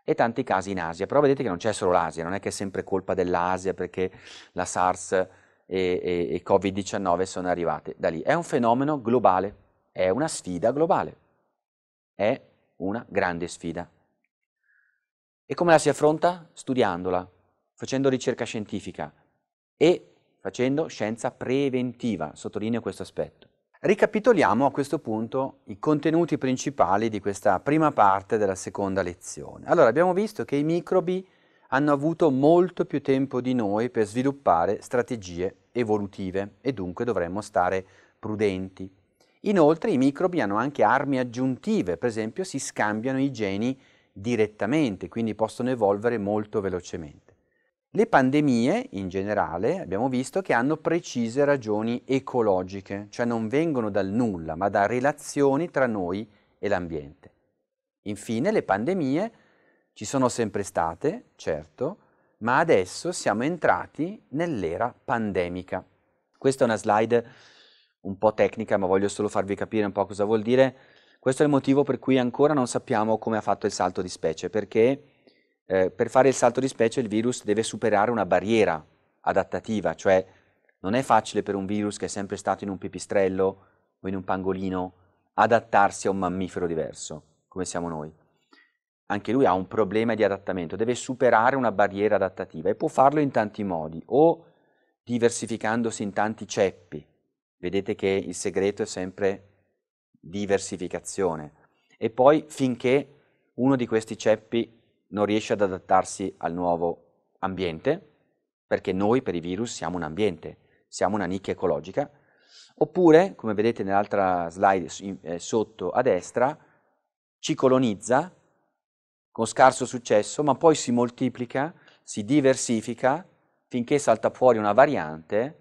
e tanti casi in Asia. Però vedete che non c'è solo l'Asia, non è che è sempre colpa dell'Asia perché la SARS e, e, e Covid-19 sono arrivate da lì. È un fenomeno globale, è una sfida globale, è una grande sfida. E come la si affronta? Studiandola, facendo ricerca scientifica e facendo scienza preventiva, sottolineo questo aspetto. Ricapitoliamo a questo punto i contenuti principali di questa prima parte della seconda lezione. Allora, abbiamo visto che i microbi hanno avuto molto più tempo di noi per sviluppare strategie evolutive e dunque dovremmo stare prudenti. Inoltre i microbi hanno anche armi aggiuntive, per esempio si scambiano i geni direttamente, quindi possono evolvere molto velocemente. Le pandemie, in generale, abbiamo visto che hanno precise ragioni ecologiche, cioè non vengono dal nulla, ma da relazioni tra noi e l'ambiente. Infine, le pandemie ci sono sempre state, certo, ma adesso siamo entrati nell'era pandemica. Questa è una slide un po' tecnica, ma voglio solo farvi capire un po' cosa vuol dire. Questo è il motivo per cui ancora non sappiamo come ha fatto il salto di specie, perché eh, per fare il salto di specie il virus deve superare una barriera adattativa, cioè non è facile per un virus che è sempre stato in un pipistrello o in un pangolino adattarsi a un mammifero diverso, come siamo noi. Anche lui ha un problema di adattamento, deve superare una barriera adattativa e può farlo in tanti modi, o diversificandosi in tanti ceppi. Vedete che il segreto è sempre diversificazione. E poi finché uno di questi ceppi non riesce ad adattarsi al nuovo ambiente, perché noi per i virus siamo un ambiente, siamo una nicchia ecologica, oppure, come vedete nell'altra slide eh, sotto a destra, ci colonizza con scarso successo, ma poi si moltiplica, si diversifica finché salta fuori una variante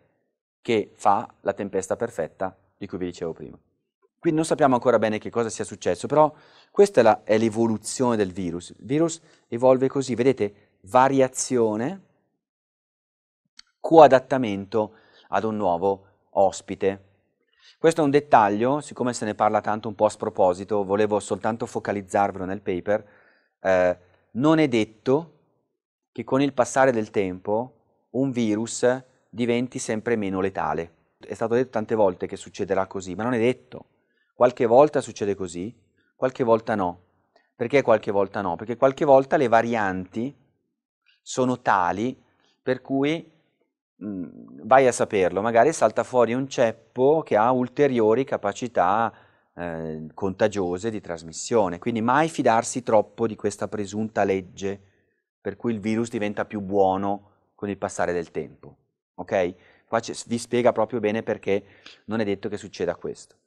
che fa la tempesta perfetta di cui vi dicevo prima. Quindi non sappiamo ancora bene che cosa sia successo, però questa è l'evoluzione del virus. Il virus evolve così, vedete, variazione, coadattamento ad un nuovo ospite. Questo è un dettaglio, siccome se ne parla tanto un po' a sproposito, volevo soltanto focalizzarvelo nel paper, eh, non è detto che con il passare del tempo un virus diventi sempre meno letale. È stato detto tante volte che succederà così, ma non è detto. Qualche volta succede così, qualche volta no. Perché qualche volta no? Perché qualche volta le varianti sono tali per cui mh, vai a saperlo, magari salta fuori un ceppo che ha ulteriori capacità eh, contagiose di trasmissione, quindi mai fidarsi troppo di questa presunta legge per cui il virus diventa più buono con il passare del tempo, ok? Qua vi spiega proprio bene perché non è detto che succeda questo.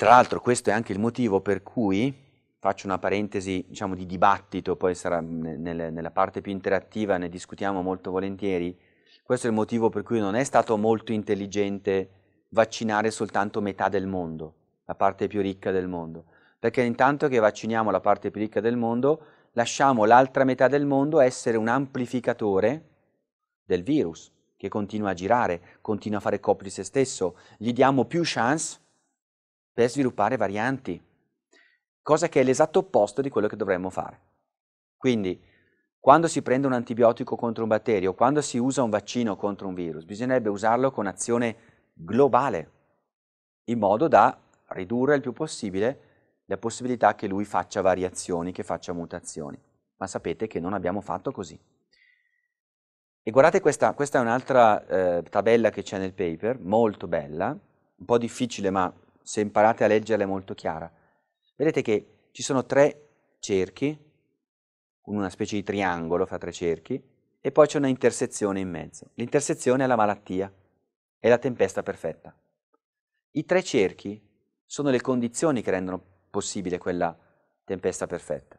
Tra l'altro questo è anche il motivo per cui, faccio una parentesi diciamo, di dibattito, poi sarà nel, nella parte più interattiva, ne discutiamo molto volentieri, questo è il motivo per cui non è stato molto intelligente vaccinare soltanto metà del mondo, la parte più ricca del mondo, perché intanto che vacciniamo la parte più ricca del mondo, lasciamo l'altra metà del mondo essere un amplificatore del virus, che continua a girare, continua a fare copri se stesso, gli diamo più chance per sviluppare varianti, cosa che è l'esatto opposto di quello che dovremmo fare. Quindi, quando si prende un antibiotico contro un batterio, quando si usa un vaccino contro un virus, bisognerebbe usarlo con azione globale, in modo da ridurre il più possibile la possibilità che lui faccia variazioni, che faccia mutazioni. Ma sapete che non abbiamo fatto così. E guardate questa, questa è un'altra eh, tabella che c'è nel paper, molto bella, un po' difficile ma se imparate a leggerla è molto chiara. Vedete che ci sono tre cerchi, una specie di triangolo fra tre cerchi, e poi c'è una intersezione in mezzo. L'intersezione è la malattia, è la tempesta perfetta. I tre cerchi sono le condizioni che rendono possibile quella tempesta perfetta.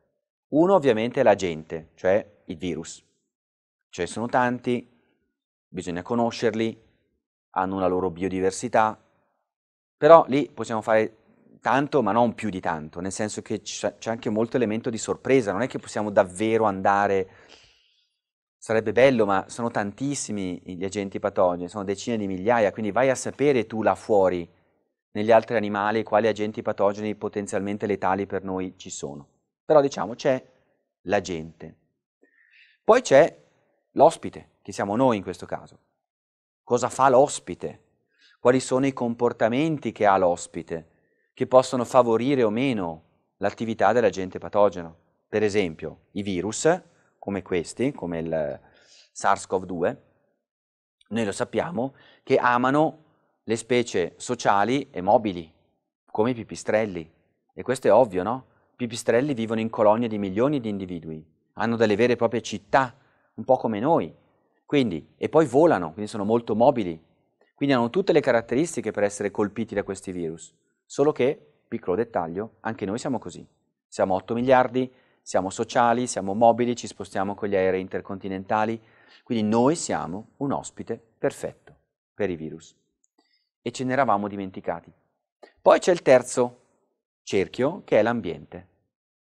Uno ovviamente è la gente, cioè il virus. Ce cioè, ne sono tanti, bisogna conoscerli, hanno una loro biodiversità, però lì possiamo fare tanto, ma non più di tanto, nel senso che c'è anche molto elemento di sorpresa, non è che possiamo davvero andare, sarebbe bello, ma sono tantissimi gli agenti patogeni, sono decine di migliaia, quindi vai a sapere tu là fuori, negli altri animali, quali agenti patogeni potenzialmente letali per noi ci sono. Però diciamo c'è l'agente. Poi c'è l'ospite, che siamo noi in questo caso. Cosa fa l'ospite? quali sono i comportamenti che ha l'ospite, che possono favorire o meno l'attività dell'agente patogeno. Per esempio, i virus, come questi, come il SARS-CoV-2, noi lo sappiamo, che amano le specie sociali e mobili, come i pipistrelli. E questo è ovvio, no? I pipistrelli vivono in colonie di milioni di individui, hanno delle vere e proprie città, un po' come noi. Quindi, e poi volano, quindi sono molto mobili, quindi hanno tutte le caratteristiche per essere colpiti da questi virus. Solo che, piccolo dettaglio, anche noi siamo così. Siamo 8 miliardi, siamo sociali, siamo mobili, ci spostiamo con gli aerei intercontinentali, quindi noi siamo un ospite perfetto per i virus. E ce ne eravamo dimenticati. Poi c'è il terzo cerchio che è l'ambiente,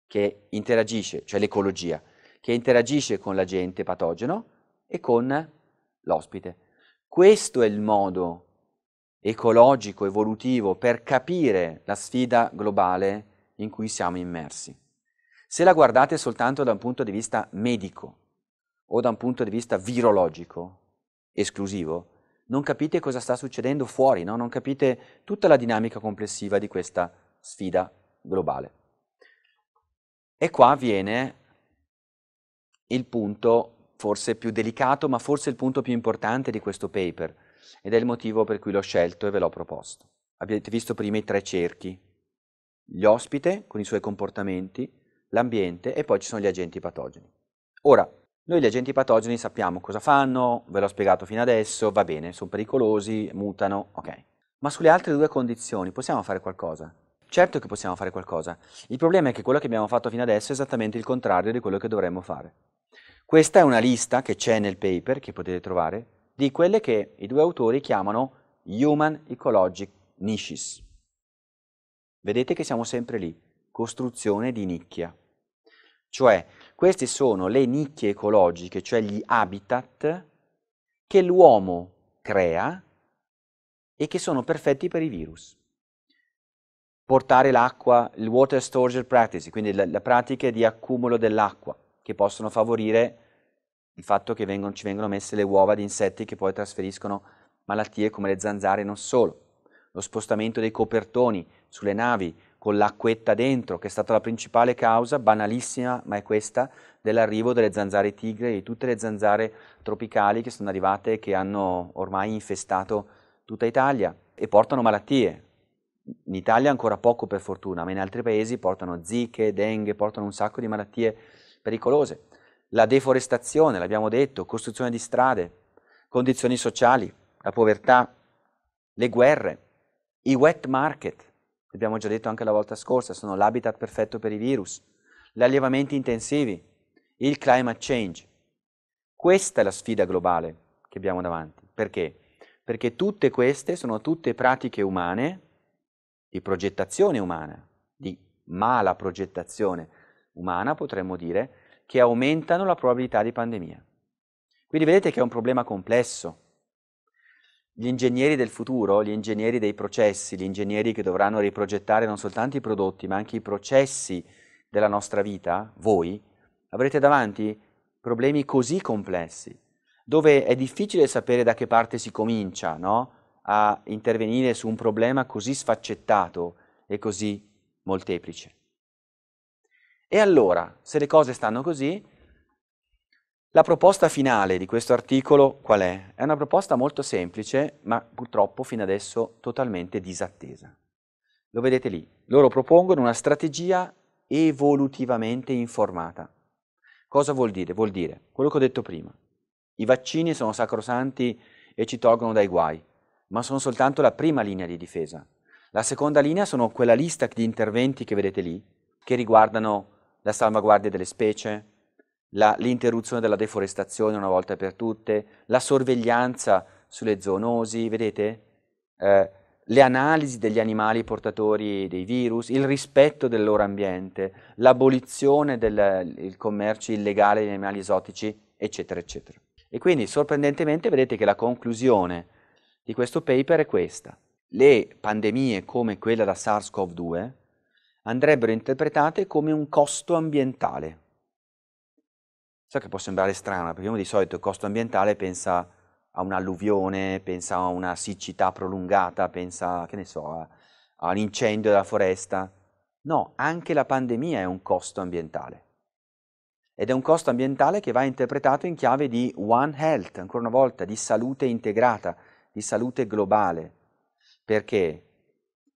che interagisce, cioè l'ecologia, che interagisce con l'agente patogeno e con l'ospite. Questo è il modo ecologico, evolutivo, per capire la sfida globale in cui siamo immersi. Se la guardate soltanto da un punto di vista medico o da un punto di vista virologico, esclusivo, non capite cosa sta succedendo fuori, no? non capite tutta la dinamica complessiva di questa sfida globale. E qua viene il punto forse più delicato, ma forse il punto più importante di questo paper, ed è il motivo per cui l'ho scelto e ve l'ho proposto. Avete visto prima i tre cerchi, gli l'ospite con i suoi comportamenti, l'ambiente e poi ci sono gli agenti patogeni. Ora, noi gli agenti patogeni sappiamo cosa fanno, ve l'ho spiegato fino adesso, va bene, sono pericolosi, mutano, ok. Ma sulle altre due condizioni possiamo fare qualcosa? Certo che possiamo fare qualcosa. Il problema è che quello che abbiamo fatto fino adesso è esattamente il contrario di quello che dovremmo fare. Questa è una lista che c'è nel paper, che potete trovare, di quelle che i due autori chiamano Human Ecologic Niches. Vedete che siamo sempre lì, costruzione di nicchia. Cioè, queste sono le nicchie ecologiche, cioè gli habitat che l'uomo crea e che sono perfetti per i virus. Portare l'acqua, il water storage practice, quindi le, le pratiche di accumulo dell'acqua, che possono favorire il fatto che vengono, ci vengono messe le uova di insetti che poi trasferiscono malattie come le zanzare e non solo. Lo spostamento dei copertoni sulle navi con l'acquetta dentro, che è stata la principale causa, banalissima, ma è questa, dell'arrivo delle zanzare tigre e di tutte le zanzare tropicali che sono arrivate e che hanno ormai infestato tutta Italia e portano malattie. In Italia ancora poco per fortuna, ma in altri paesi portano ziche, dengue, portano un sacco di malattie pericolose, la deforestazione, l'abbiamo detto, costruzione di strade, condizioni sociali, la povertà, le guerre, i wet market, l'abbiamo già detto anche la volta scorsa, sono l'habitat perfetto per i virus, gli allevamenti intensivi, il climate change. Questa è la sfida globale che abbiamo davanti. Perché? Perché tutte queste sono tutte pratiche umane di progettazione umana, di mala progettazione, umana, potremmo dire, che aumentano la probabilità di pandemia. Quindi vedete che è un problema complesso. Gli ingegneri del futuro, gli ingegneri dei processi, gli ingegneri che dovranno riprogettare non soltanto i prodotti, ma anche i processi della nostra vita, voi, avrete davanti problemi così complessi, dove è difficile sapere da che parte si comincia no? a intervenire su un problema così sfaccettato e così molteplice. E allora, se le cose stanno così, la proposta finale di questo articolo qual è? È una proposta molto semplice, ma purtroppo fino adesso totalmente disattesa. Lo vedete lì, loro propongono una strategia evolutivamente informata. Cosa vuol dire? Vuol dire quello che ho detto prima. I vaccini sono sacrosanti e ci tolgono dai guai, ma sono soltanto la prima linea di difesa. La seconda linea sono quella lista di interventi che vedete lì, che riguardano la salvaguardia delle specie, l'interruzione della deforestazione una volta per tutte, la sorveglianza sulle zoonosi, vedete? Eh, le analisi degli animali portatori dei virus, il rispetto del loro ambiente, l'abolizione del commercio illegale degli animali esotici, eccetera, eccetera. E quindi sorprendentemente vedete che la conclusione di questo paper è questa. Le pandemie come quella da SARS-CoV-2 andrebbero interpretate come un costo ambientale. So che può sembrare strano, perché uno di solito il costo ambientale pensa a un'alluvione, pensa a una siccità prolungata, pensa, che ne so, all'incendio della foresta. No, anche la pandemia è un costo ambientale. Ed è un costo ambientale che va interpretato in chiave di One Health, ancora una volta, di salute integrata, di salute globale. Perché?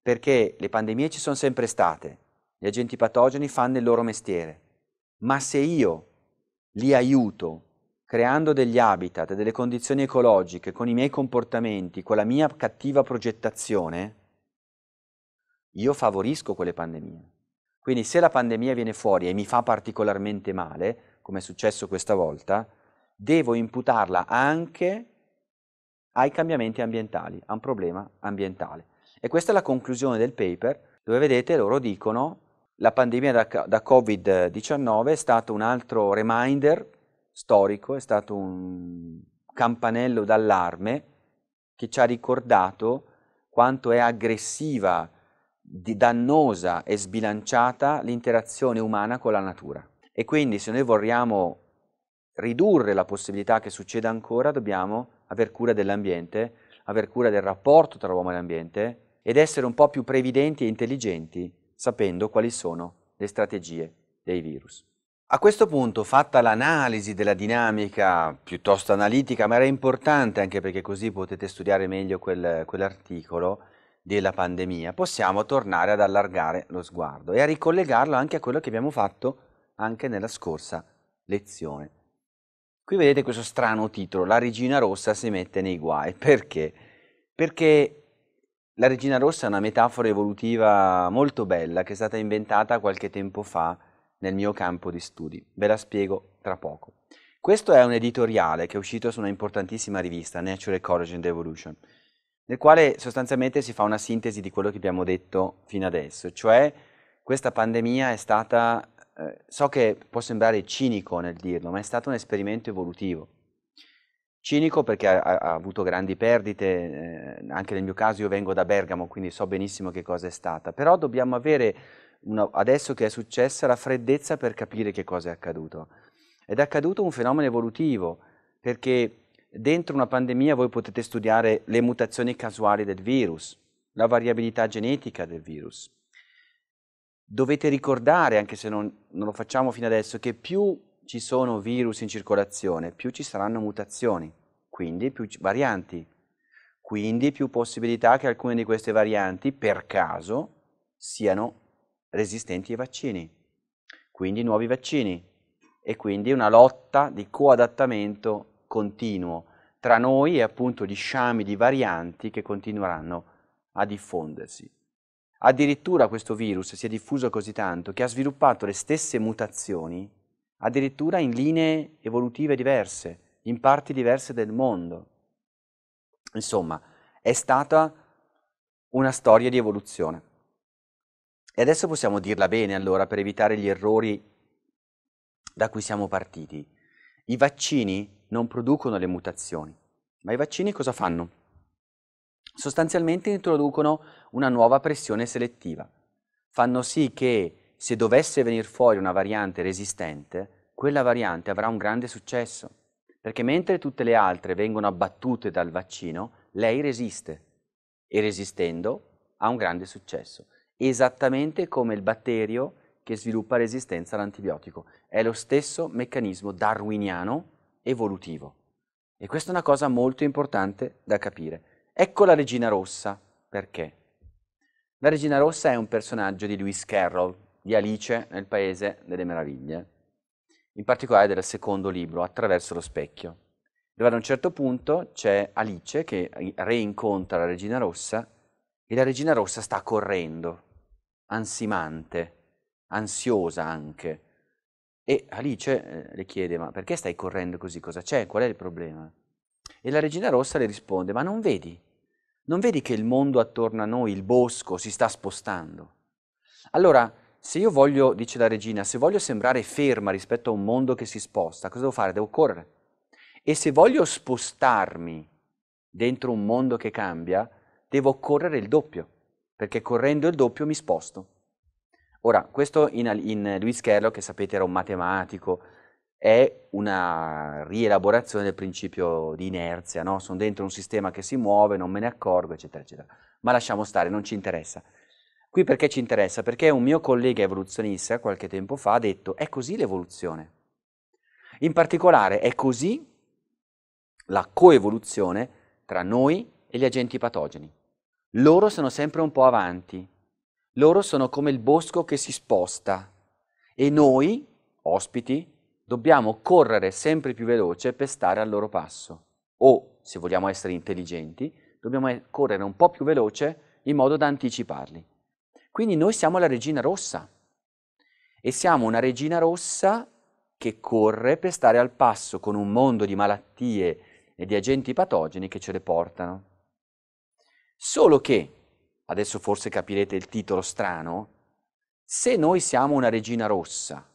perché le pandemie ci sono sempre state, gli agenti patogeni fanno il loro mestiere, ma se io li aiuto creando degli habitat, delle condizioni ecologiche, con i miei comportamenti, con la mia cattiva progettazione, io favorisco quelle pandemie. Quindi se la pandemia viene fuori e mi fa particolarmente male, come è successo questa volta, devo imputarla anche ai cambiamenti ambientali, a un problema ambientale. E questa è la conclusione del paper, dove vedete loro dicono la pandemia da, da Covid-19 è stato un altro reminder storico, è stato un campanello d'allarme che ci ha ricordato quanto è aggressiva, dannosa e sbilanciata l'interazione umana con la natura. E quindi se noi vogliamo ridurre la possibilità che succeda ancora, dobbiamo aver cura dell'ambiente, aver cura del rapporto tra l'uomo e l'ambiente, ed essere un po' più previdenti e intelligenti sapendo quali sono le strategie dei virus. A questo punto, fatta l'analisi della dinamica piuttosto analitica, ma era importante anche perché così potete studiare meglio quel, quell'articolo della pandemia, possiamo tornare ad allargare lo sguardo e a ricollegarlo anche a quello che abbiamo fatto anche nella scorsa lezione. Qui vedete questo strano titolo, la regina rossa si mette nei guai. Perché? Perché la regina rossa è una metafora evolutiva molto bella che è stata inventata qualche tempo fa nel mio campo di studi. Ve la spiego tra poco. Questo è un editoriale che è uscito su una importantissima rivista, Nature Ecology and Evolution, nel quale sostanzialmente si fa una sintesi di quello che abbiamo detto fino adesso, cioè questa pandemia è stata, eh, so che può sembrare cinico nel dirlo, ma è stato un esperimento evolutivo. Cinico perché ha, ha avuto grandi perdite, eh, anche nel mio caso io vengo da Bergamo, quindi so benissimo che cosa è stata, però dobbiamo avere, una, adesso che è successa, la freddezza per capire che cosa è accaduto. Ed è accaduto un fenomeno evolutivo, perché dentro una pandemia voi potete studiare le mutazioni casuali del virus, la variabilità genetica del virus. Dovete ricordare, anche se non, non lo facciamo fino adesso, che più ci sono virus in circolazione, più ci saranno mutazioni, quindi più varianti, quindi più possibilità che alcune di queste varianti, per caso, siano resistenti ai vaccini, quindi nuovi vaccini e quindi una lotta di coadattamento continuo tra noi e appunto gli sciami di varianti che continueranno a diffondersi. Addirittura questo virus si è diffuso così tanto che ha sviluppato le stesse mutazioni addirittura in linee evolutive diverse, in parti diverse del mondo. Insomma, è stata una storia di evoluzione. E adesso possiamo dirla bene allora per evitare gli errori da cui siamo partiti. I vaccini non producono le mutazioni, ma i vaccini cosa fanno? Sostanzialmente introducono una nuova pressione selettiva, fanno sì che se dovesse venire fuori una variante resistente, quella variante avrà un grande successo, perché mentre tutte le altre vengono abbattute dal vaccino, lei resiste e resistendo ha un grande successo, esattamente come il batterio che sviluppa resistenza all'antibiotico. È lo stesso meccanismo darwiniano evolutivo. E questa è una cosa molto importante da capire. Ecco la regina rossa, perché? La regina rossa è un personaggio di Lewis Carroll, di Alice nel Paese delle Meraviglie, in particolare del secondo libro, Attraverso lo specchio, dove ad un certo punto c'è Alice che reincontra la Regina Rossa e la Regina Rossa sta correndo, ansimante, ansiosa anche. E Alice eh, le chiede, ma perché stai correndo così? Cosa c'è? Qual è il problema? E la Regina Rossa le risponde, ma non vedi? Non vedi che il mondo attorno a noi, il bosco, si sta spostando? Allora, se io voglio, dice la regina, se voglio sembrare ferma rispetto a un mondo che si sposta, cosa devo fare? Devo correre. E se voglio spostarmi dentro un mondo che cambia, devo correre il doppio, perché correndo il doppio mi sposto. Ora, questo in, in Luis Kerlo, che sapete era un matematico, è una rielaborazione del principio di inerzia, no? sono dentro un sistema che si muove, non me ne accorgo, eccetera, eccetera. Ma lasciamo stare, non ci interessa. Qui perché ci interessa? Perché un mio collega evoluzionista qualche tempo fa ha detto è così l'evoluzione. In particolare è così la coevoluzione tra noi e gli agenti patogeni. Loro sono sempre un po' avanti, loro sono come il bosco che si sposta e noi, ospiti, dobbiamo correre sempre più veloce per stare al loro passo. O, se vogliamo essere intelligenti, dobbiamo correre un po' più veloce in modo da anticiparli. Quindi noi siamo la regina rossa e siamo una regina rossa che corre per stare al passo con un mondo di malattie e di agenti patogeni che ce le portano. Solo che, adesso forse capirete il titolo strano, se noi siamo una regina rossa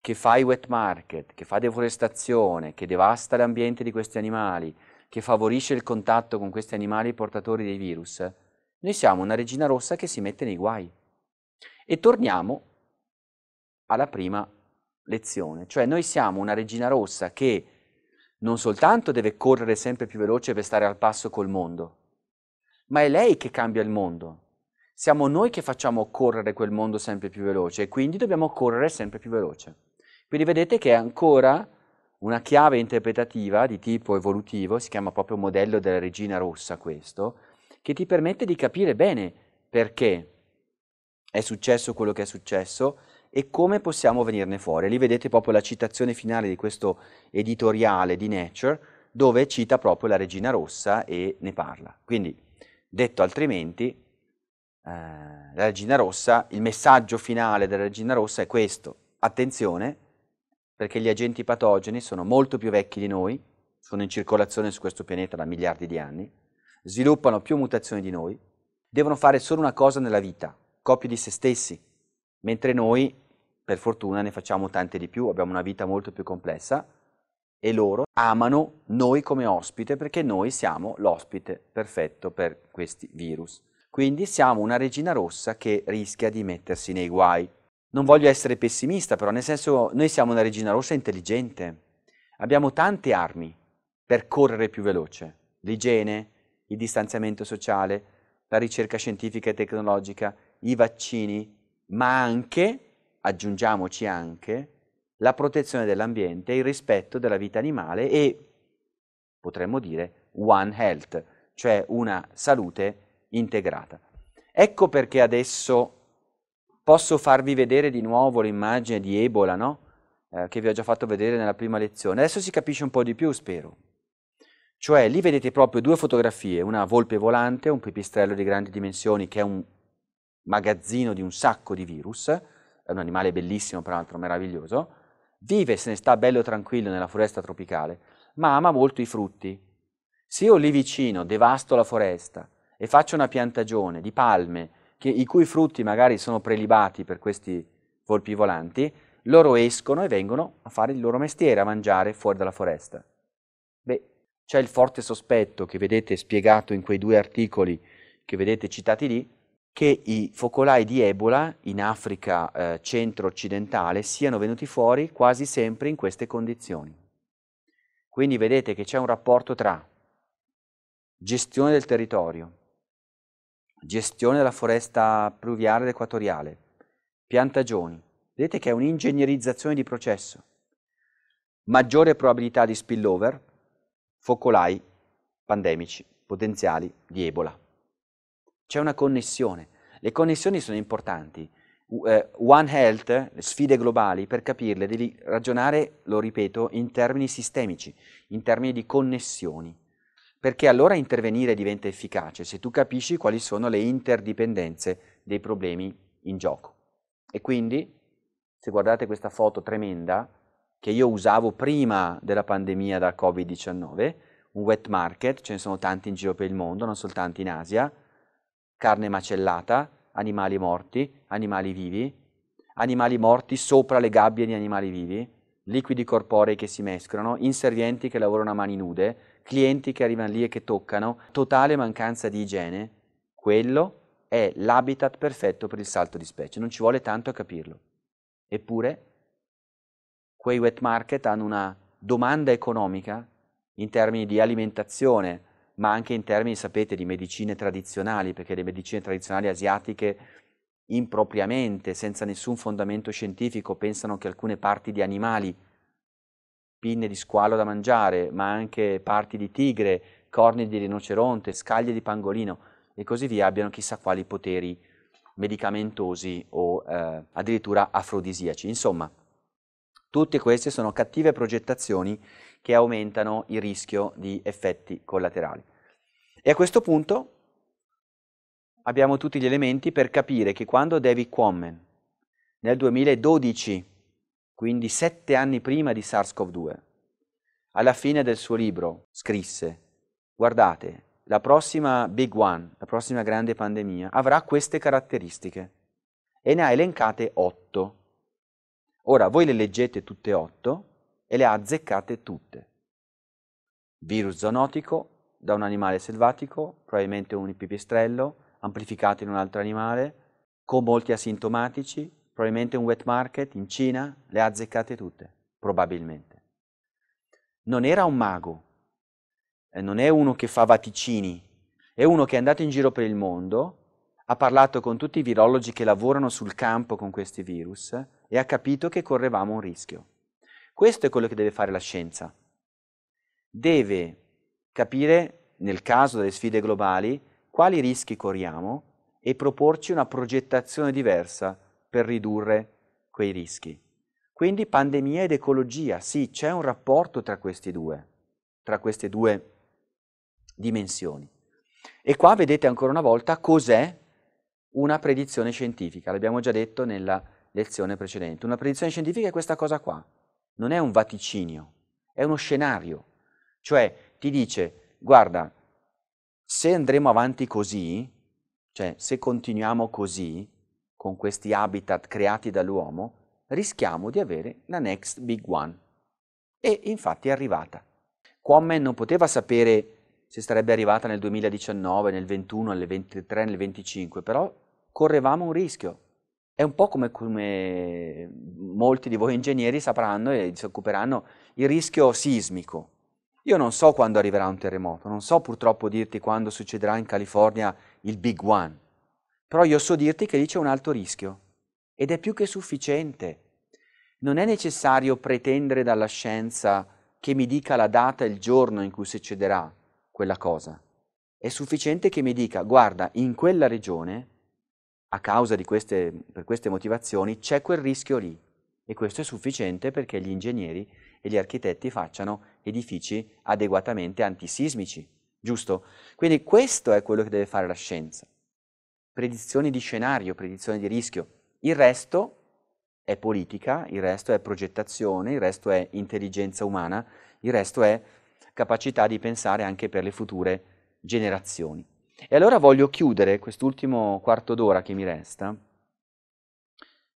che fa i wet market, che fa deforestazione, che devasta l'ambiente di questi animali, che favorisce il contatto con questi animali portatori dei virus, noi siamo una regina rossa che si mette nei guai. E torniamo alla prima lezione, cioè noi siamo una regina rossa che non soltanto deve correre sempre più veloce per stare al passo col mondo, ma è lei che cambia il mondo. Siamo noi che facciamo correre quel mondo sempre più veloce e quindi dobbiamo correre sempre più veloce. Quindi vedete che è ancora una chiave interpretativa di tipo evolutivo, si chiama proprio modello della regina rossa questo, che ti permette di capire bene perché è successo quello che è successo e come possiamo venirne fuori. Lì vedete proprio la citazione finale di questo editoriale di Nature dove cita proprio la regina rossa e ne parla. Quindi, detto altrimenti, eh, la regina rossa, il messaggio finale della regina rossa è questo, attenzione, perché gli agenti patogeni sono molto più vecchi di noi, sono in circolazione su questo pianeta da miliardi di anni, sviluppano più mutazioni di noi, devono fare solo una cosa nella vita, copie di se stessi, mentre noi, per fortuna, ne facciamo tante di più, abbiamo una vita molto più complessa e loro amano noi come ospite perché noi siamo l'ospite perfetto per questi virus. Quindi siamo una regina rossa che rischia di mettersi nei guai. Non voglio essere pessimista, però nel senso noi siamo una regina rossa intelligente. Abbiamo tante armi per correre più veloce. L'igiene, il distanziamento sociale, la ricerca scientifica e tecnologica, i vaccini, ma anche, aggiungiamoci anche, la protezione dell'ambiente, il rispetto della vita animale e, potremmo dire, One Health, cioè una salute integrata. Ecco perché adesso posso farvi vedere di nuovo l'immagine di Ebola, no? eh, che vi ho già fatto vedere nella prima lezione. Adesso si capisce un po' di più, spero. Cioè lì vedete proprio due fotografie, una volpe volante, un pipistrello di grandi dimensioni che è un magazzino di un sacco di virus, è un animale bellissimo peraltro, meraviglioso, vive se ne sta bello tranquillo nella foresta tropicale, ma ama molto i frutti. Se io lì vicino devasto la foresta e faccio una piantagione di palme, che, i cui frutti magari sono prelibati per questi volpi volanti, loro escono e vengono a fare il loro mestiere, a mangiare fuori dalla foresta. C'è il forte sospetto che vedete spiegato in quei due articoli che vedete citati lì, che i focolai di Ebola in Africa eh, centro-occidentale siano venuti fuori quasi sempre in queste condizioni. Quindi vedete che c'è un rapporto tra gestione del territorio, gestione della foresta pluviale ed equatoriale, piantagioni. Vedete che è un'ingegnerizzazione di processo, maggiore probabilità di spillover, focolai pandemici potenziali di Ebola. C'è una connessione, le connessioni sono importanti. Eh, One Health, le sfide globali, per capirle devi ragionare, lo ripeto, in termini sistemici, in termini di connessioni, perché allora intervenire diventa efficace se tu capisci quali sono le interdipendenze dei problemi in gioco. E quindi, se guardate questa foto tremenda, che io usavo prima della pandemia da Covid-19, un wet market, ce ne sono tanti in giro per il mondo, non soltanto in Asia, carne macellata, animali morti, animali vivi, animali morti sopra le gabbie di animali vivi, liquidi corporei che si mescolano, inservienti che lavorano a mani nude, clienti che arrivano lì e che toccano, totale mancanza di igiene. Quello è l'habitat perfetto per il salto di specie, non ci vuole tanto a capirlo. Eppure quei wet market hanno una domanda economica in termini di alimentazione, ma anche in termini, sapete, di medicine tradizionali, perché le medicine tradizionali asiatiche impropriamente, senza nessun fondamento scientifico, pensano che alcune parti di animali, pinne di squalo da mangiare, ma anche parti di tigre, corni di rinoceronte, scaglie di pangolino e così via, abbiano chissà quali poteri medicamentosi o eh, addirittura afrodisiaci. Insomma, Tutte queste sono cattive progettazioni che aumentano il rischio di effetti collaterali. E a questo punto abbiamo tutti gli elementi per capire che quando David Quammen nel 2012, quindi sette anni prima di SARS-CoV-2, alla fine del suo libro scrisse, guardate, la prossima Big One, la prossima grande pandemia, avrà queste caratteristiche e ne ha elencate otto. Ora voi le leggete tutte otto e le azzeccate tutte. Virus zoonotico da un animale selvatico, probabilmente un pipistrello, amplificato in un altro animale, con molti asintomatici, probabilmente un wet market in Cina, le azzeccate tutte, probabilmente. Non era un mago, non è uno che fa vaticini, è uno che è andato in giro per il mondo, ha parlato con tutti i virologi che lavorano sul campo con questi virus, e ha capito che correvamo un rischio. Questo è quello che deve fare la scienza. Deve capire, nel caso delle sfide globali, quali rischi corriamo e proporci una progettazione diversa per ridurre quei rischi. Quindi pandemia ed ecologia, sì, c'è un rapporto tra, due, tra queste due dimensioni. E qua vedete ancora una volta cos'è una predizione scientifica, l'abbiamo già detto nella lezione precedente. Una predizione scientifica è questa cosa qua, non è un vaticinio, è uno scenario. Cioè ti dice, guarda, se andremo avanti così, cioè se continuiamo così, con questi habitat creati dall'uomo, rischiamo di avere la next big one. E infatti è arrivata. Quammen non poteva sapere se sarebbe arrivata nel 2019, nel 21, nel 23, nel 25, però correvamo un rischio, è un po' come, come molti di voi ingegneri sapranno e si occuperanno il rischio sismico. Io non so quando arriverà un terremoto, non so purtroppo dirti quando succederà in California il Big One, però io so dirti che lì c'è un alto rischio ed è più che sufficiente. Non è necessario pretendere dalla scienza che mi dica la data e il giorno in cui succederà quella cosa. È sufficiente che mi dica, guarda, in quella regione a causa di queste, per queste motivazioni c'è quel rischio lì e questo è sufficiente perché gli ingegneri e gli architetti facciano edifici adeguatamente antisismici, giusto? Quindi questo è quello che deve fare la scienza. Predizioni di scenario, predizioni di rischio. Il resto è politica, il resto è progettazione, il resto è intelligenza umana, il resto è capacità di pensare anche per le future generazioni. E allora voglio chiudere quest'ultimo quarto d'ora che mi resta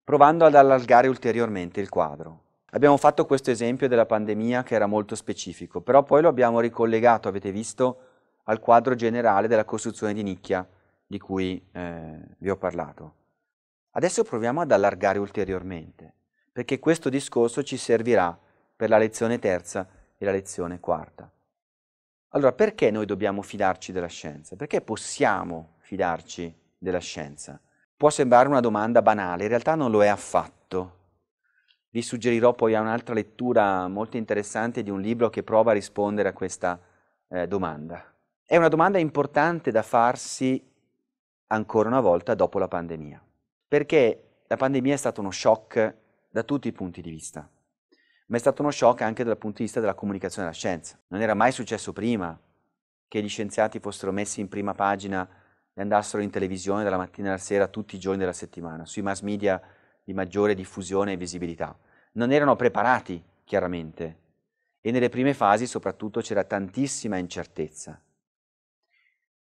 provando ad allargare ulteriormente il quadro. Abbiamo fatto questo esempio della pandemia che era molto specifico, però poi lo abbiamo ricollegato, avete visto, al quadro generale della costruzione di nicchia di cui eh, vi ho parlato. Adesso proviamo ad allargare ulteriormente, perché questo discorso ci servirà per la lezione terza e la lezione quarta. Allora, perché noi dobbiamo fidarci della scienza? Perché possiamo fidarci della scienza? Può sembrare una domanda banale, in realtà non lo è affatto. Vi suggerirò poi un'altra lettura molto interessante di un libro che prova a rispondere a questa eh, domanda. È una domanda importante da farsi ancora una volta dopo la pandemia, perché la pandemia è stato uno shock da tutti i punti di vista ma è stato uno shock anche dal punto di vista della comunicazione della scienza. Non era mai successo prima che gli scienziati fossero messi in prima pagina e andassero in televisione dalla mattina alla sera tutti i giorni della settimana, sui mass media di maggiore diffusione e visibilità. Non erano preparati, chiaramente, e nelle prime fasi soprattutto c'era tantissima incertezza.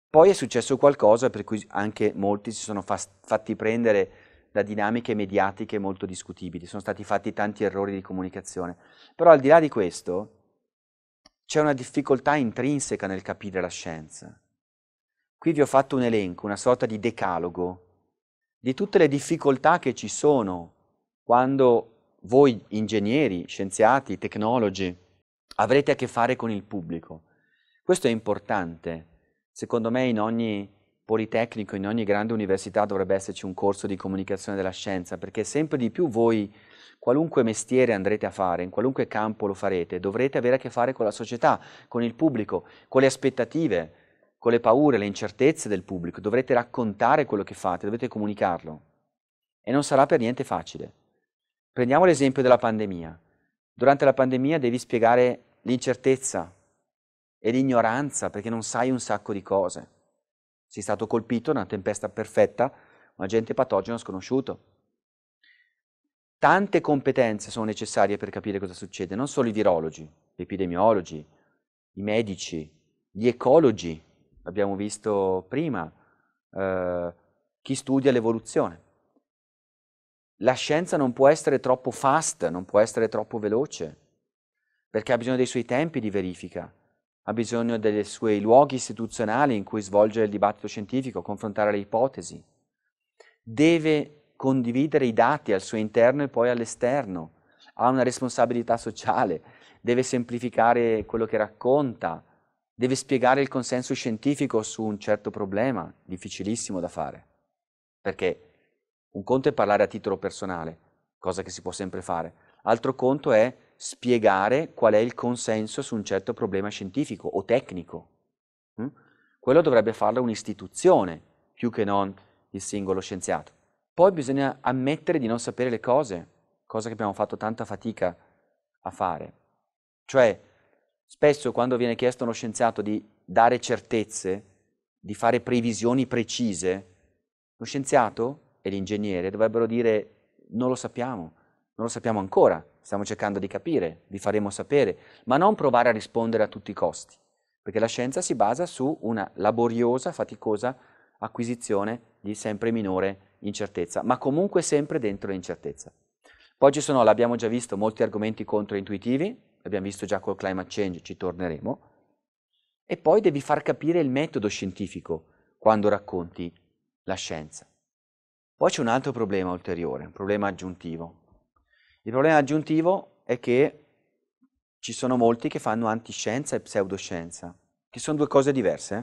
Poi è successo qualcosa per cui anche molti si sono fatti prendere da dinamiche mediatiche molto discutibili, sono stati fatti tanti errori di comunicazione. Però al di là di questo c'è una difficoltà intrinseca nel capire la scienza. Qui vi ho fatto un elenco, una sorta di decalogo di tutte le difficoltà che ci sono quando voi ingegneri, scienziati, tecnologi avrete a che fare con il pubblico. Questo è importante, secondo me, in ogni Politecnico, in ogni grande università dovrebbe esserci un corso di comunicazione della scienza, perché sempre di più voi, qualunque mestiere andrete a fare, in qualunque campo lo farete, dovrete avere a che fare con la società, con il pubblico, con le aspettative, con le paure, le incertezze del pubblico, dovrete raccontare quello che fate, dovete comunicarlo. E non sarà per niente facile. Prendiamo l'esempio della pandemia. Durante la pandemia devi spiegare l'incertezza e l'ignoranza perché non sai un sacco di cose sei stato colpito da una tempesta perfetta, un agente patogeno sconosciuto. Tante competenze sono necessarie per capire cosa succede, non solo i virologi, gli epidemiologi, i medici, gli ecologi, l'abbiamo visto prima, eh, chi studia l'evoluzione. La scienza non può essere troppo fast, non può essere troppo veloce, perché ha bisogno dei suoi tempi di verifica ha bisogno dei suoi luoghi istituzionali in cui svolgere il dibattito scientifico, confrontare le ipotesi, deve condividere i dati al suo interno e poi all'esterno, ha una responsabilità sociale, deve semplificare quello che racconta, deve spiegare il consenso scientifico su un certo problema, difficilissimo da fare, perché un conto è parlare a titolo personale, cosa che si può sempre fare, altro conto è spiegare qual è il consenso su un certo problema scientifico o tecnico. Hm? Quello dovrebbe farlo un'istituzione, più che non il singolo scienziato. Poi bisogna ammettere di non sapere le cose, cosa che abbiamo fatto tanta fatica a fare. Cioè, spesso quando viene chiesto a uno scienziato di dare certezze, di fare previsioni precise, lo scienziato e l'ingegnere dovrebbero dire non lo sappiamo, non lo sappiamo ancora, stiamo cercando di capire, vi faremo sapere, ma non provare a rispondere a tutti i costi, perché la scienza si basa su una laboriosa, faticosa acquisizione di sempre minore incertezza, ma comunque sempre dentro l'incertezza. Poi ci sono, l'abbiamo già visto, molti argomenti controintuitivi, l'abbiamo visto già col climate change, ci torneremo, e poi devi far capire il metodo scientifico quando racconti la scienza. Poi c'è un altro problema ulteriore, un problema aggiuntivo, il problema aggiuntivo è che ci sono molti che fanno antiscienza e pseudoscienza, che sono due cose diverse.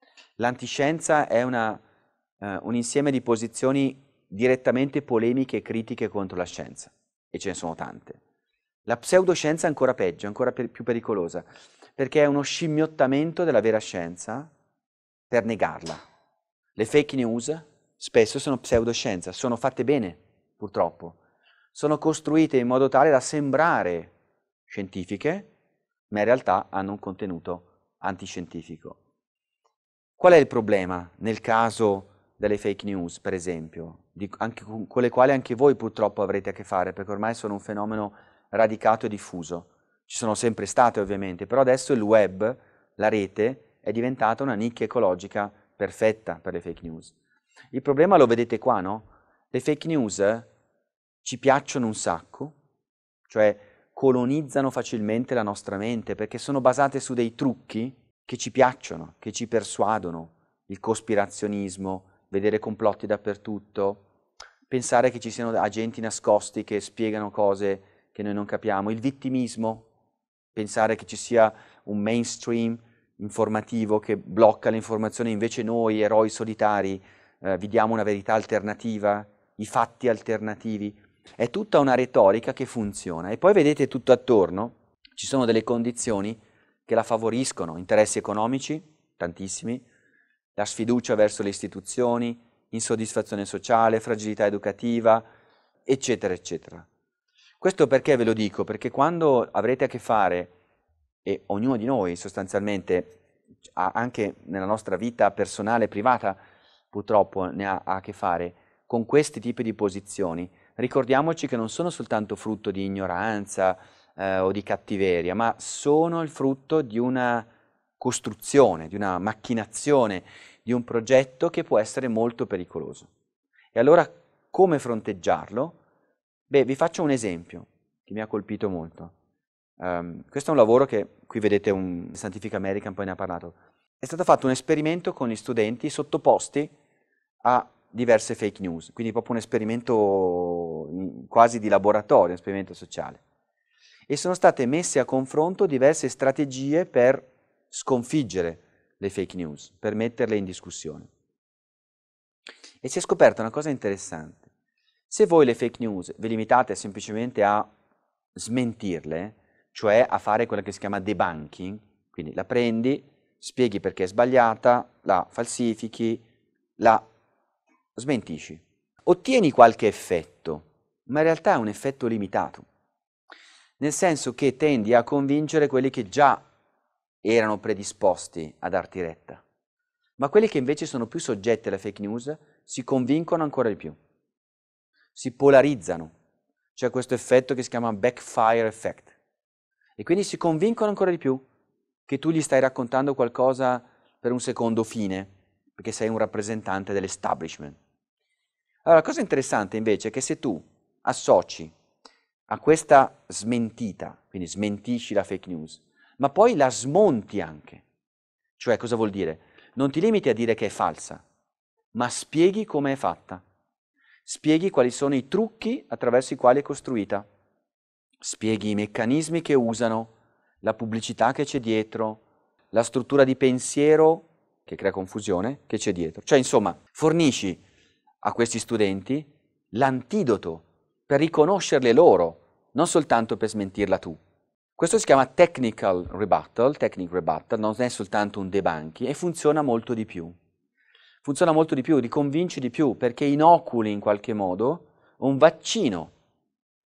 Eh. L'antiscienza è una, eh, un insieme di posizioni direttamente polemiche e critiche contro la scienza, e ce ne sono tante. La pseudoscienza è ancora peggio, ancora per, più pericolosa, perché è uno scimmiottamento della vera scienza per negarla. Le fake news spesso sono pseudoscienza, sono fatte bene, purtroppo, sono costruite in modo tale da sembrare scientifiche, ma in realtà hanno un contenuto antiscientifico. Qual è il problema nel caso delle fake news, per esempio, di, anche, con le quali anche voi purtroppo avrete a che fare, perché ormai sono un fenomeno radicato e diffuso. Ci sono sempre state ovviamente, però adesso il web, la rete, è diventata una nicchia ecologica perfetta per le fake news. Il problema lo vedete qua, no? Le fake news ci piacciono un sacco, cioè colonizzano facilmente la nostra mente perché sono basate su dei trucchi che ci piacciono, che ci persuadono, il cospirazionismo, vedere complotti dappertutto, pensare che ci siano agenti nascosti che spiegano cose che noi non capiamo, il vittimismo, pensare che ci sia un mainstream informativo che blocca le informazioni, invece noi, eroi solitari, eh, vi diamo una verità alternativa, i fatti alternativi. È tutta una retorica che funziona. E poi vedete tutto attorno, ci sono delle condizioni che la favoriscono, interessi economici, tantissimi, la sfiducia verso le istituzioni, insoddisfazione sociale, fragilità educativa, eccetera, eccetera. Questo perché ve lo dico? Perché quando avrete a che fare, e ognuno di noi sostanzialmente, anche nella nostra vita personale e privata, purtroppo ne ha a che fare, con questi tipi di posizioni, ricordiamoci che non sono soltanto frutto di ignoranza eh, o di cattiveria, ma sono il frutto di una costruzione, di una macchinazione, di un progetto che può essere molto pericoloso. E allora come fronteggiarlo? Beh, vi faccio un esempio che mi ha colpito molto. Um, questo è un lavoro che, qui vedete un Scientific American poi ne ha parlato, è stato fatto un esperimento con gli studenti sottoposti a diverse fake news, quindi proprio un esperimento mm, quasi di laboratorio, un esperimento sociale. E sono state messe a confronto diverse strategie per sconfiggere le fake news, per metterle in discussione. E si è scoperta una cosa interessante. Se voi le fake news vi limitate semplicemente a smentirle, cioè a fare quella che si chiama debunking, quindi la prendi, spieghi perché è sbagliata, la falsifichi, la smentisci. Ottieni qualche effetto, ma in realtà è un effetto limitato, nel senso che tendi a convincere quelli che già erano predisposti a darti retta, ma quelli che invece sono più soggetti alle fake news si convincono ancora di più, si polarizzano, c'è questo effetto che si chiama backfire effect, e quindi si convincono ancora di più che tu gli stai raccontando qualcosa per un secondo fine, perché sei un rappresentante dell'establishment. Allora, la cosa interessante invece è che se tu associ a questa smentita, quindi smentisci la fake news, ma poi la smonti anche. Cioè, cosa vuol dire? Non ti limiti a dire che è falsa, ma spieghi come è fatta. Spieghi quali sono i trucchi attraverso i quali è costruita. Spieghi i meccanismi che usano, la pubblicità che c'è dietro, la struttura di pensiero che crea confusione che c'è dietro. Cioè, insomma, fornisci a questi studenti l'antidoto per riconoscerle loro, non soltanto per smentirla tu. Questo si chiama technical rebuttal, technic rebuttal, non è soltanto un debunking e funziona molto di più. Funziona molto di più, riconvinci di più perché inoculi in qualche modo un vaccino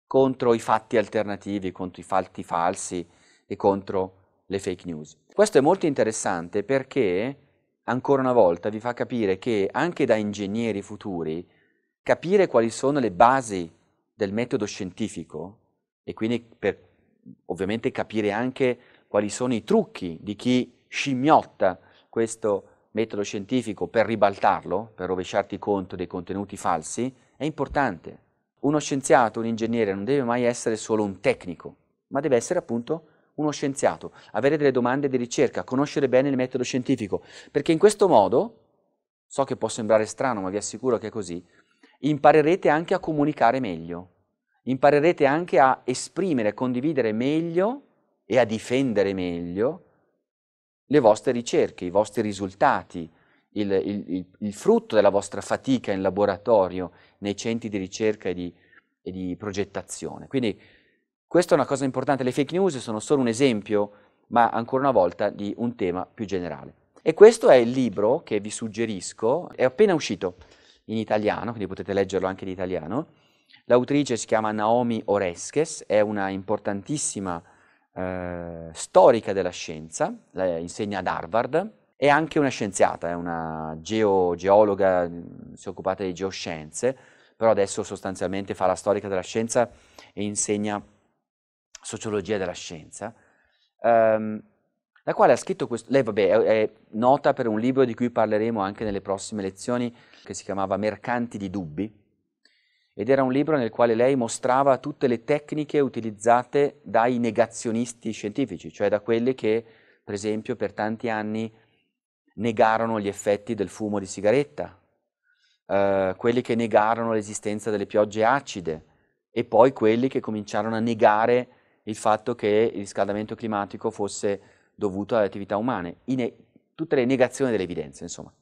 contro i fatti alternativi, contro i fatti falsi e contro le fake news. Questo è molto interessante perché ancora una volta vi fa capire che anche da ingegneri futuri capire quali sono le basi del metodo scientifico e quindi per ovviamente capire anche quali sono i trucchi di chi scimmiotta questo metodo scientifico per ribaltarlo, per rovesciarti conto dei contenuti falsi, è importante. Uno scienziato, un ingegnere non deve mai essere solo un tecnico, ma deve essere appunto uno scienziato, avere delle domande di ricerca, conoscere bene il metodo scientifico, perché in questo modo, so che può sembrare strano, ma vi assicuro che è così, imparerete anche a comunicare meglio, imparerete anche a esprimere, condividere meglio e a difendere meglio le vostre ricerche, i vostri risultati, il, il, il, frutto della vostra fatica in laboratorio, nei centri di ricerca e di, e di progettazione. Quindi questa è una cosa importante, le fake news sono solo un esempio, ma ancora una volta di un tema più generale. E questo è il libro che vi suggerisco, è appena uscito in italiano, quindi potete leggerlo anche in italiano. L'autrice si chiama Naomi Oreskes, è una importantissima eh, storica della scienza, insegna ad Harvard, è anche una scienziata, è una geo, geologa, si è occupata di geoscienze, però adesso sostanzialmente fa la storica della scienza e insegna sociologia della scienza, ehm, la quale ha scritto questo, lei vabbè, è, è, nota per un libro di cui parleremo anche nelle prossime lezioni, che si chiamava Mercanti di dubbi, ed era un libro nel quale lei mostrava tutte le tecniche utilizzate dai negazionisti scientifici, cioè da quelli che, per esempio, per tanti anni negarono gli effetti del fumo di sigaretta, eh, quelli che negarono l'esistenza delle piogge acide e poi quelli che cominciarono a negare il fatto che il riscaldamento climatico fosse dovuto alle attività umane, in tutte le negazioni delle evidenze, insomma.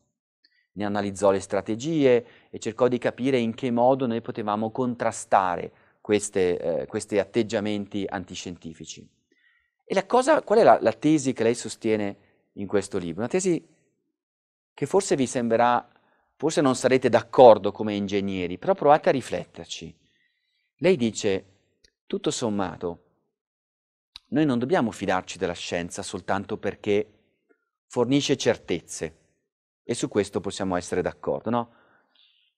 Ne analizzò le strategie e cercò di capire in che modo noi potevamo contrastare queste, eh, questi atteggiamenti antiscientifici. E la cosa, qual è la, la tesi che lei sostiene in questo libro? Una tesi che forse vi sembrerà, forse non sarete d'accordo come ingegneri, però provate a rifletterci. Lei dice, tutto sommato, noi non dobbiamo fidarci della scienza soltanto perché fornisce certezze e su questo possiamo essere d'accordo, no?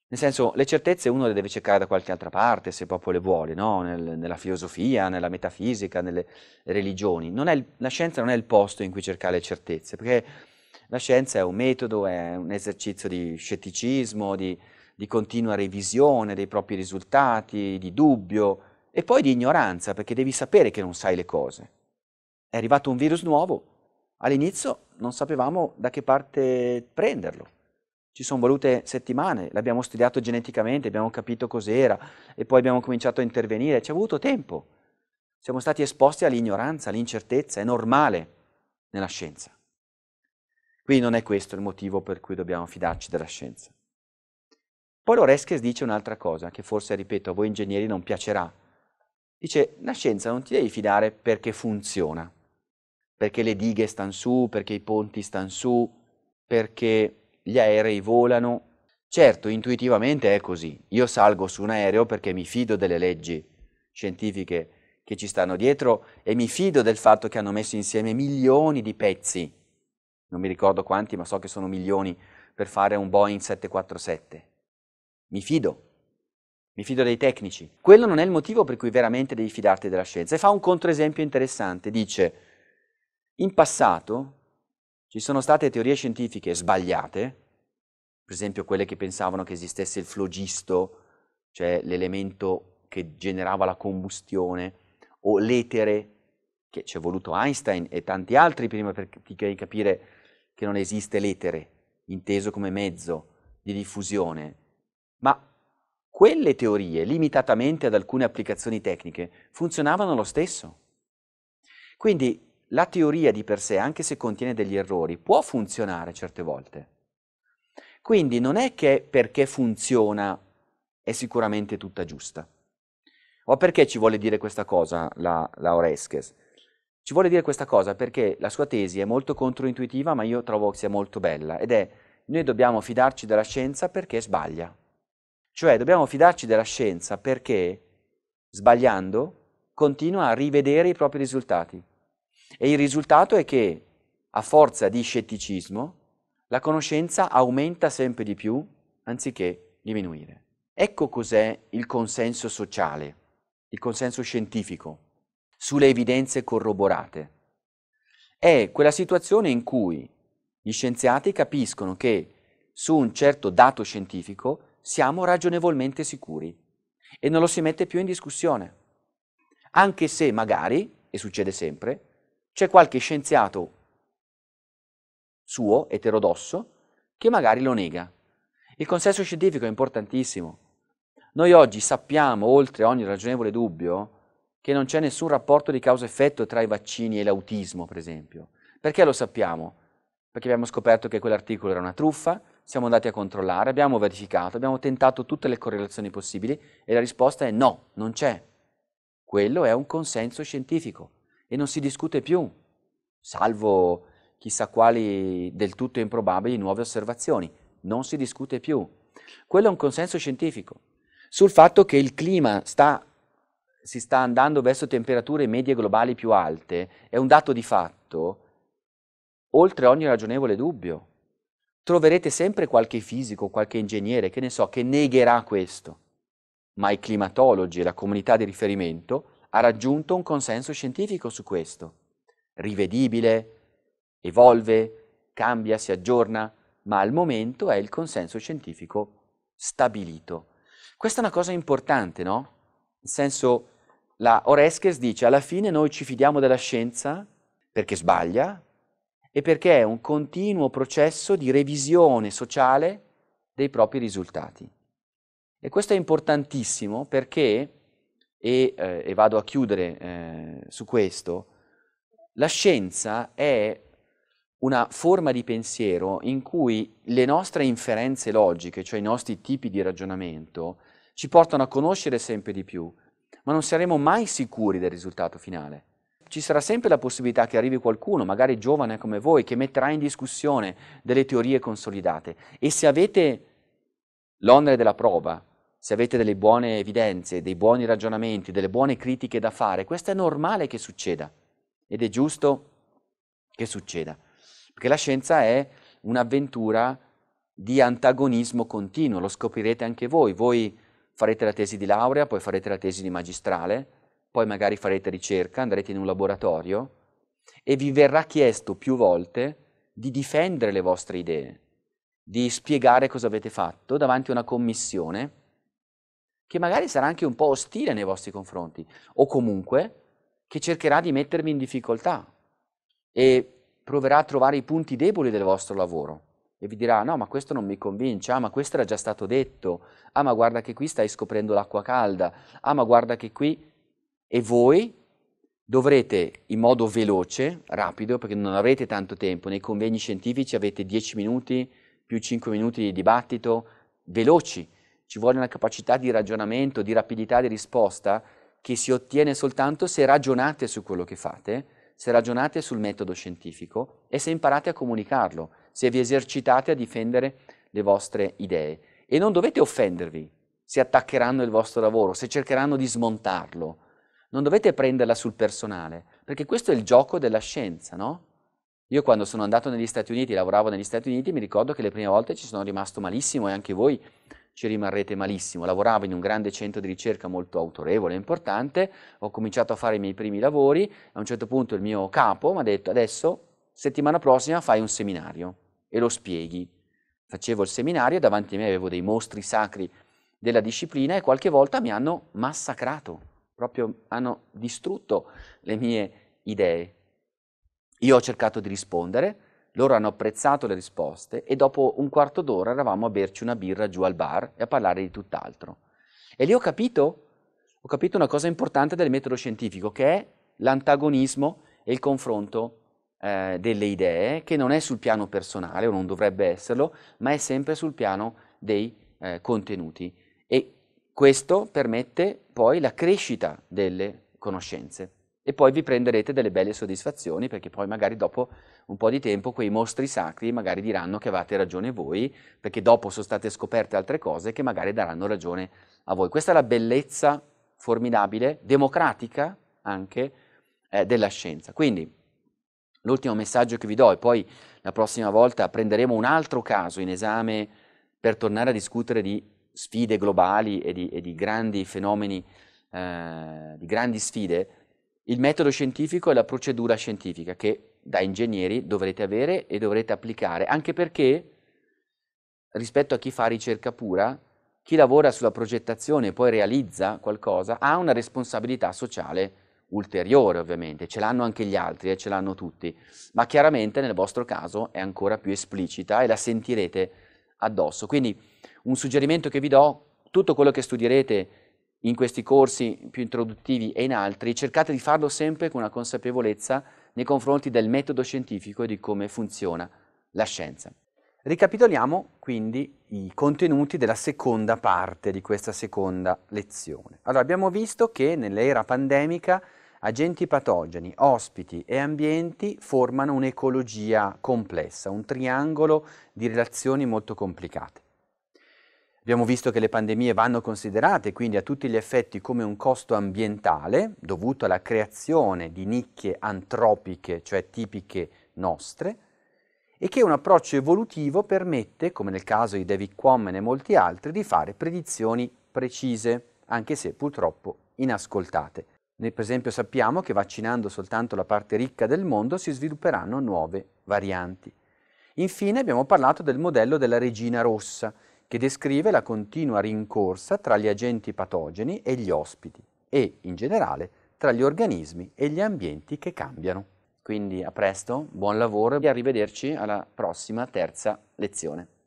Nel senso, le certezze uno le deve cercare da qualche altra parte, se proprio le vuole, no? Nel, nella filosofia, nella metafisica, nelle religioni. Il, la scienza non è il posto in cui cercare le certezze, perché la scienza è un metodo, è un esercizio di scetticismo, di, di continua revisione dei propri risultati, di dubbio, e poi di ignoranza, perché devi sapere che non sai le cose. È arrivato un virus nuovo, all'inizio non sapevamo da che parte prenderlo. Ci sono volute settimane, l'abbiamo studiato geneticamente, abbiamo capito cos'era e poi abbiamo cominciato a intervenire, ci è avuto tempo. Siamo stati esposti all'ignoranza, all'incertezza, è normale nella scienza. Quindi non è questo il motivo per cui dobbiamo fidarci della scienza. Poi Loreskes dice un'altra cosa, che forse, ripeto, a voi ingegneri non piacerà, Dice, la scienza non ti devi fidare perché funziona, perché le dighe stanno su, perché i ponti stanno su, perché gli aerei volano. Certo, intuitivamente è così. Io salgo su un aereo perché mi fido delle leggi scientifiche che ci stanno dietro e mi fido del fatto che hanno messo insieme milioni di pezzi. Non mi ricordo quanti, ma so che sono milioni per fare un Boeing 747. Mi fido mi fido dei tecnici. Quello non è il motivo per cui veramente devi fidarti della scienza. E fa un controesempio interessante, dice, in passato ci sono state teorie scientifiche sbagliate, per esempio quelle che pensavano che esistesse il flogisto, cioè l'elemento che generava la combustione, o l'etere, che ci è voluto Einstein e tanti altri prima per capire che non esiste l'etere, inteso come mezzo di diffusione. Ma quelle teorie, limitatamente ad alcune applicazioni tecniche, funzionavano lo stesso. Quindi la teoria di per sé, anche se contiene degli errori, può funzionare certe volte. Quindi non è che perché funziona è sicuramente tutta giusta. O perché ci vuole dire questa cosa la, la Oreskes? Ci vuole dire questa cosa perché la sua tesi è molto controintuitiva, ma io trovo che sia molto bella, ed è noi dobbiamo fidarci della scienza perché sbaglia. Cioè dobbiamo fidarci della scienza perché, sbagliando, continua a rivedere i propri risultati. E il risultato è che, a forza di scetticismo, la conoscenza aumenta sempre di più anziché diminuire. Ecco cos'è il consenso sociale, il consenso scientifico, sulle evidenze corroborate. È quella situazione in cui gli scienziati capiscono che su un certo dato scientifico siamo ragionevolmente sicuri e non lo si mette più in discussione. Anche se magari, e succede sempre, c'è qualche scienziato suo, eterodosso, che magari lo nega. Il consenso scientifico è importantissimo. Noi oggi sappiamo, oltre ogni ragionevole dubbio, che non c'è nessun rapporto di causa-effetto tra i vaccini e l'autismo, per esempio. Perché lo sappiamo? Perché abbiamo scoperto che quell'articolo era una truffa, siamo andati a controllare, abbiamo verificato, abbiamo tentato tutte le correlazioni possibili e la risposta è no, non c'è. Quello è un consenso scientifico e non si discute più, salvo chissà quali del tutto improbabili nuove osservazioni. Non si discute più. Quello è un consenso scientifico sul fatto che il clima sta, si sta andando verso temperature medie globali più alte, è un dato di fatto oltre ogni ragionevole dubbio troverete sempre qualche fisico, qualche ingegnere, che ne so, che negherà questo. Ma i climatologi e la comunità di riferimento ha raggiunto un consenso scientifico su questo. Rivedibile, evolve, cambia, si aggiorna, ma al momento è il consenso scientifico stabilito. Questa è una cosa importante, no? Nel senso, la Oreskes dice, alla fine noi ci fidiamo della scienza perché sbaglia, e perché è un continuo processo di revisione sociale dei propri risultati. E questo è importantissimo perché, e, eh, e vado a chiudere eh, su questo, la scienza è una forma di pensiero in cui le nostre inferenze logiche, cioè i nostri tipi di ragionamento, ci portano a conoscere sempre di più, ma non saremo mai sicuri del risultato finale ci sarà sempre la possibilità che arrivi qualcuno, magari giovane come voi, che metterà in discussione delle teorie consolidate. E se avete l'onere della prova, se avete delle buone evidenze, dei buoni ragionamenti, delle buone critiche da fare, questo è normale che succeda ed è giusto che succeda, perché la scienza è un'avventura di antagonismo continuo, lo scoprirete anche voi, voi farete la tesi di laurea, poi farete la tesi di magistrale, poi magari farete ricerca, andrete in un laboratorio e vi verrà chiesto più volte di difendere le vostre idee, di spiegare cosa avete fatto davanti a una commissione che magari sarà anche un po' ostile nei vostri confronti o comunque che cercherà di mettervi in difficoltà e proverà a trovare i punti deboli del vostro lavoro e vi dirà no ma questo non mi convince, ah ma questo era già stato detto, ah ma guarda che qui stai scoprendo l'acqua calda, ah ma guarda che qui e voi dovrete in modo veloce, rapido, perché non avrete tanto tempo, nei convegni scientifici avete 10 minuti più 5 minuti di dibattito, veloci, ci vuole una capacità di ragionamento, di rapidità di risposta che si ottiene soltanto se ragionate su quello che fate, se ragionate sul metodo scientifico e se imparate a comunicarlo, se vi esercitate a difendere le vostre idee. E non dovete offendervi se attaccheranno il vostro lavoro, se cercheranno di smontarlo, non dovete prenderla sul personale, perché questo è il gioco della scienza, no? Io quando sono andato negli Stati Uniti, lavoravo negli Stati Uniti, mi ricordo che le prime volte ci sono rimasto malissimo e anche voi ci rimarrete malissimo. Lavoravo in un grande centro di ricerca molto autorevole e importante, ho cominciato a fare i miei primi lavori, a un certo punto il mio capo mi ha detto adesso settimana prossima fai un seminario e lo spieghi. Facevo il seminario, davanti a me avevo dei mostri sacri della disciplina e qualche volta mi hanno massacrato proprio hanno distrutto le mie idee. Io ho cercato di rispondere, loro hanno apprezzato le risposte e dopo un quarto d'ora eravamo a berci una birra giù al bar e a parlare di tutt'altro. E lì ho capito, ho capito una cosa importante del metodo scientifico, che è l'antagonismo e il confronto eh, delle idee, che non è sul piano personale o non dovrebbe esserlo, ma è sempre sul piano dei eh, contenuti questo permette poi la crescita delle conoscenze e poi vi prenderete delle belle soddisfazioni perché poi magari dopo un po' di tempo quei mostri sacri magari diranno che avevate ragione voi perché dopo sono state scoperte altre cose che magari daranno ragione a voi. Questa è la bellezza formidabile, democratica anche, eh, della scienza. Quindi l'ultimo messaggio che vi do e poi la prossima volta prenderemo un altro caso in esame per tornare a discutere di sfide globali e di, e di grandi fenomeni, eh, di grandi sfide, il metodo scientifico e la procedura scientifica che da ingegneri dovrete avere e dovrete applicare, anche perché rispetto a chi fa ricerca pura, chi lavora sulla progettazione e poi realizza qualcosa ha una responsabilità sociale ulteriore ovviamente, ce l'hanno anche gli altri e eh, ce l'hanno tutti, ma chiaramente nel vostro caso è ancora più esplicita e la sentirete addosso. Quindi un suggerimento che vi do, tutto quello che studierete in questi corsi più introduttivi e in altri, cercate di farlo sempre con una consapevolezza nei confronti del metodo scientifico e di come funziona la scienza. Ricapitoliamo quindi i contenuti della seconda parte di questa seconda lezione. Allora, abbiamo visto che nell'era pandemica agenti patogeni, ospiti e ambienti formano un'ecologia complessa, un triangolo di relazioni molto complicate. Abbiamo visto che le pandemie vanno considerate quindi a tutti gli effetti come un costo ambientale dovuto alla creazione di nicchie antropiche, cioè tipiche nostre, e che un approccio evolutivo permette, come nel caso di David Quammen e molti altri, di fare predizioni precise, anche se purtroppo inascoltate. Noi per esempio sappiamo che vaccinando soltanto la parte ricca del mondo si svilupperanno nuove varianti. Infine abbiamo parlato del modello della regina rossa, che descrive la continua rincorsa tra gli agenti patogeni e gli ospiti e, in generale, tra gli organismi e gli ambienti che cambiano. Quindi a presto, buon lavoro e arrivederci alla prossima terza lezione.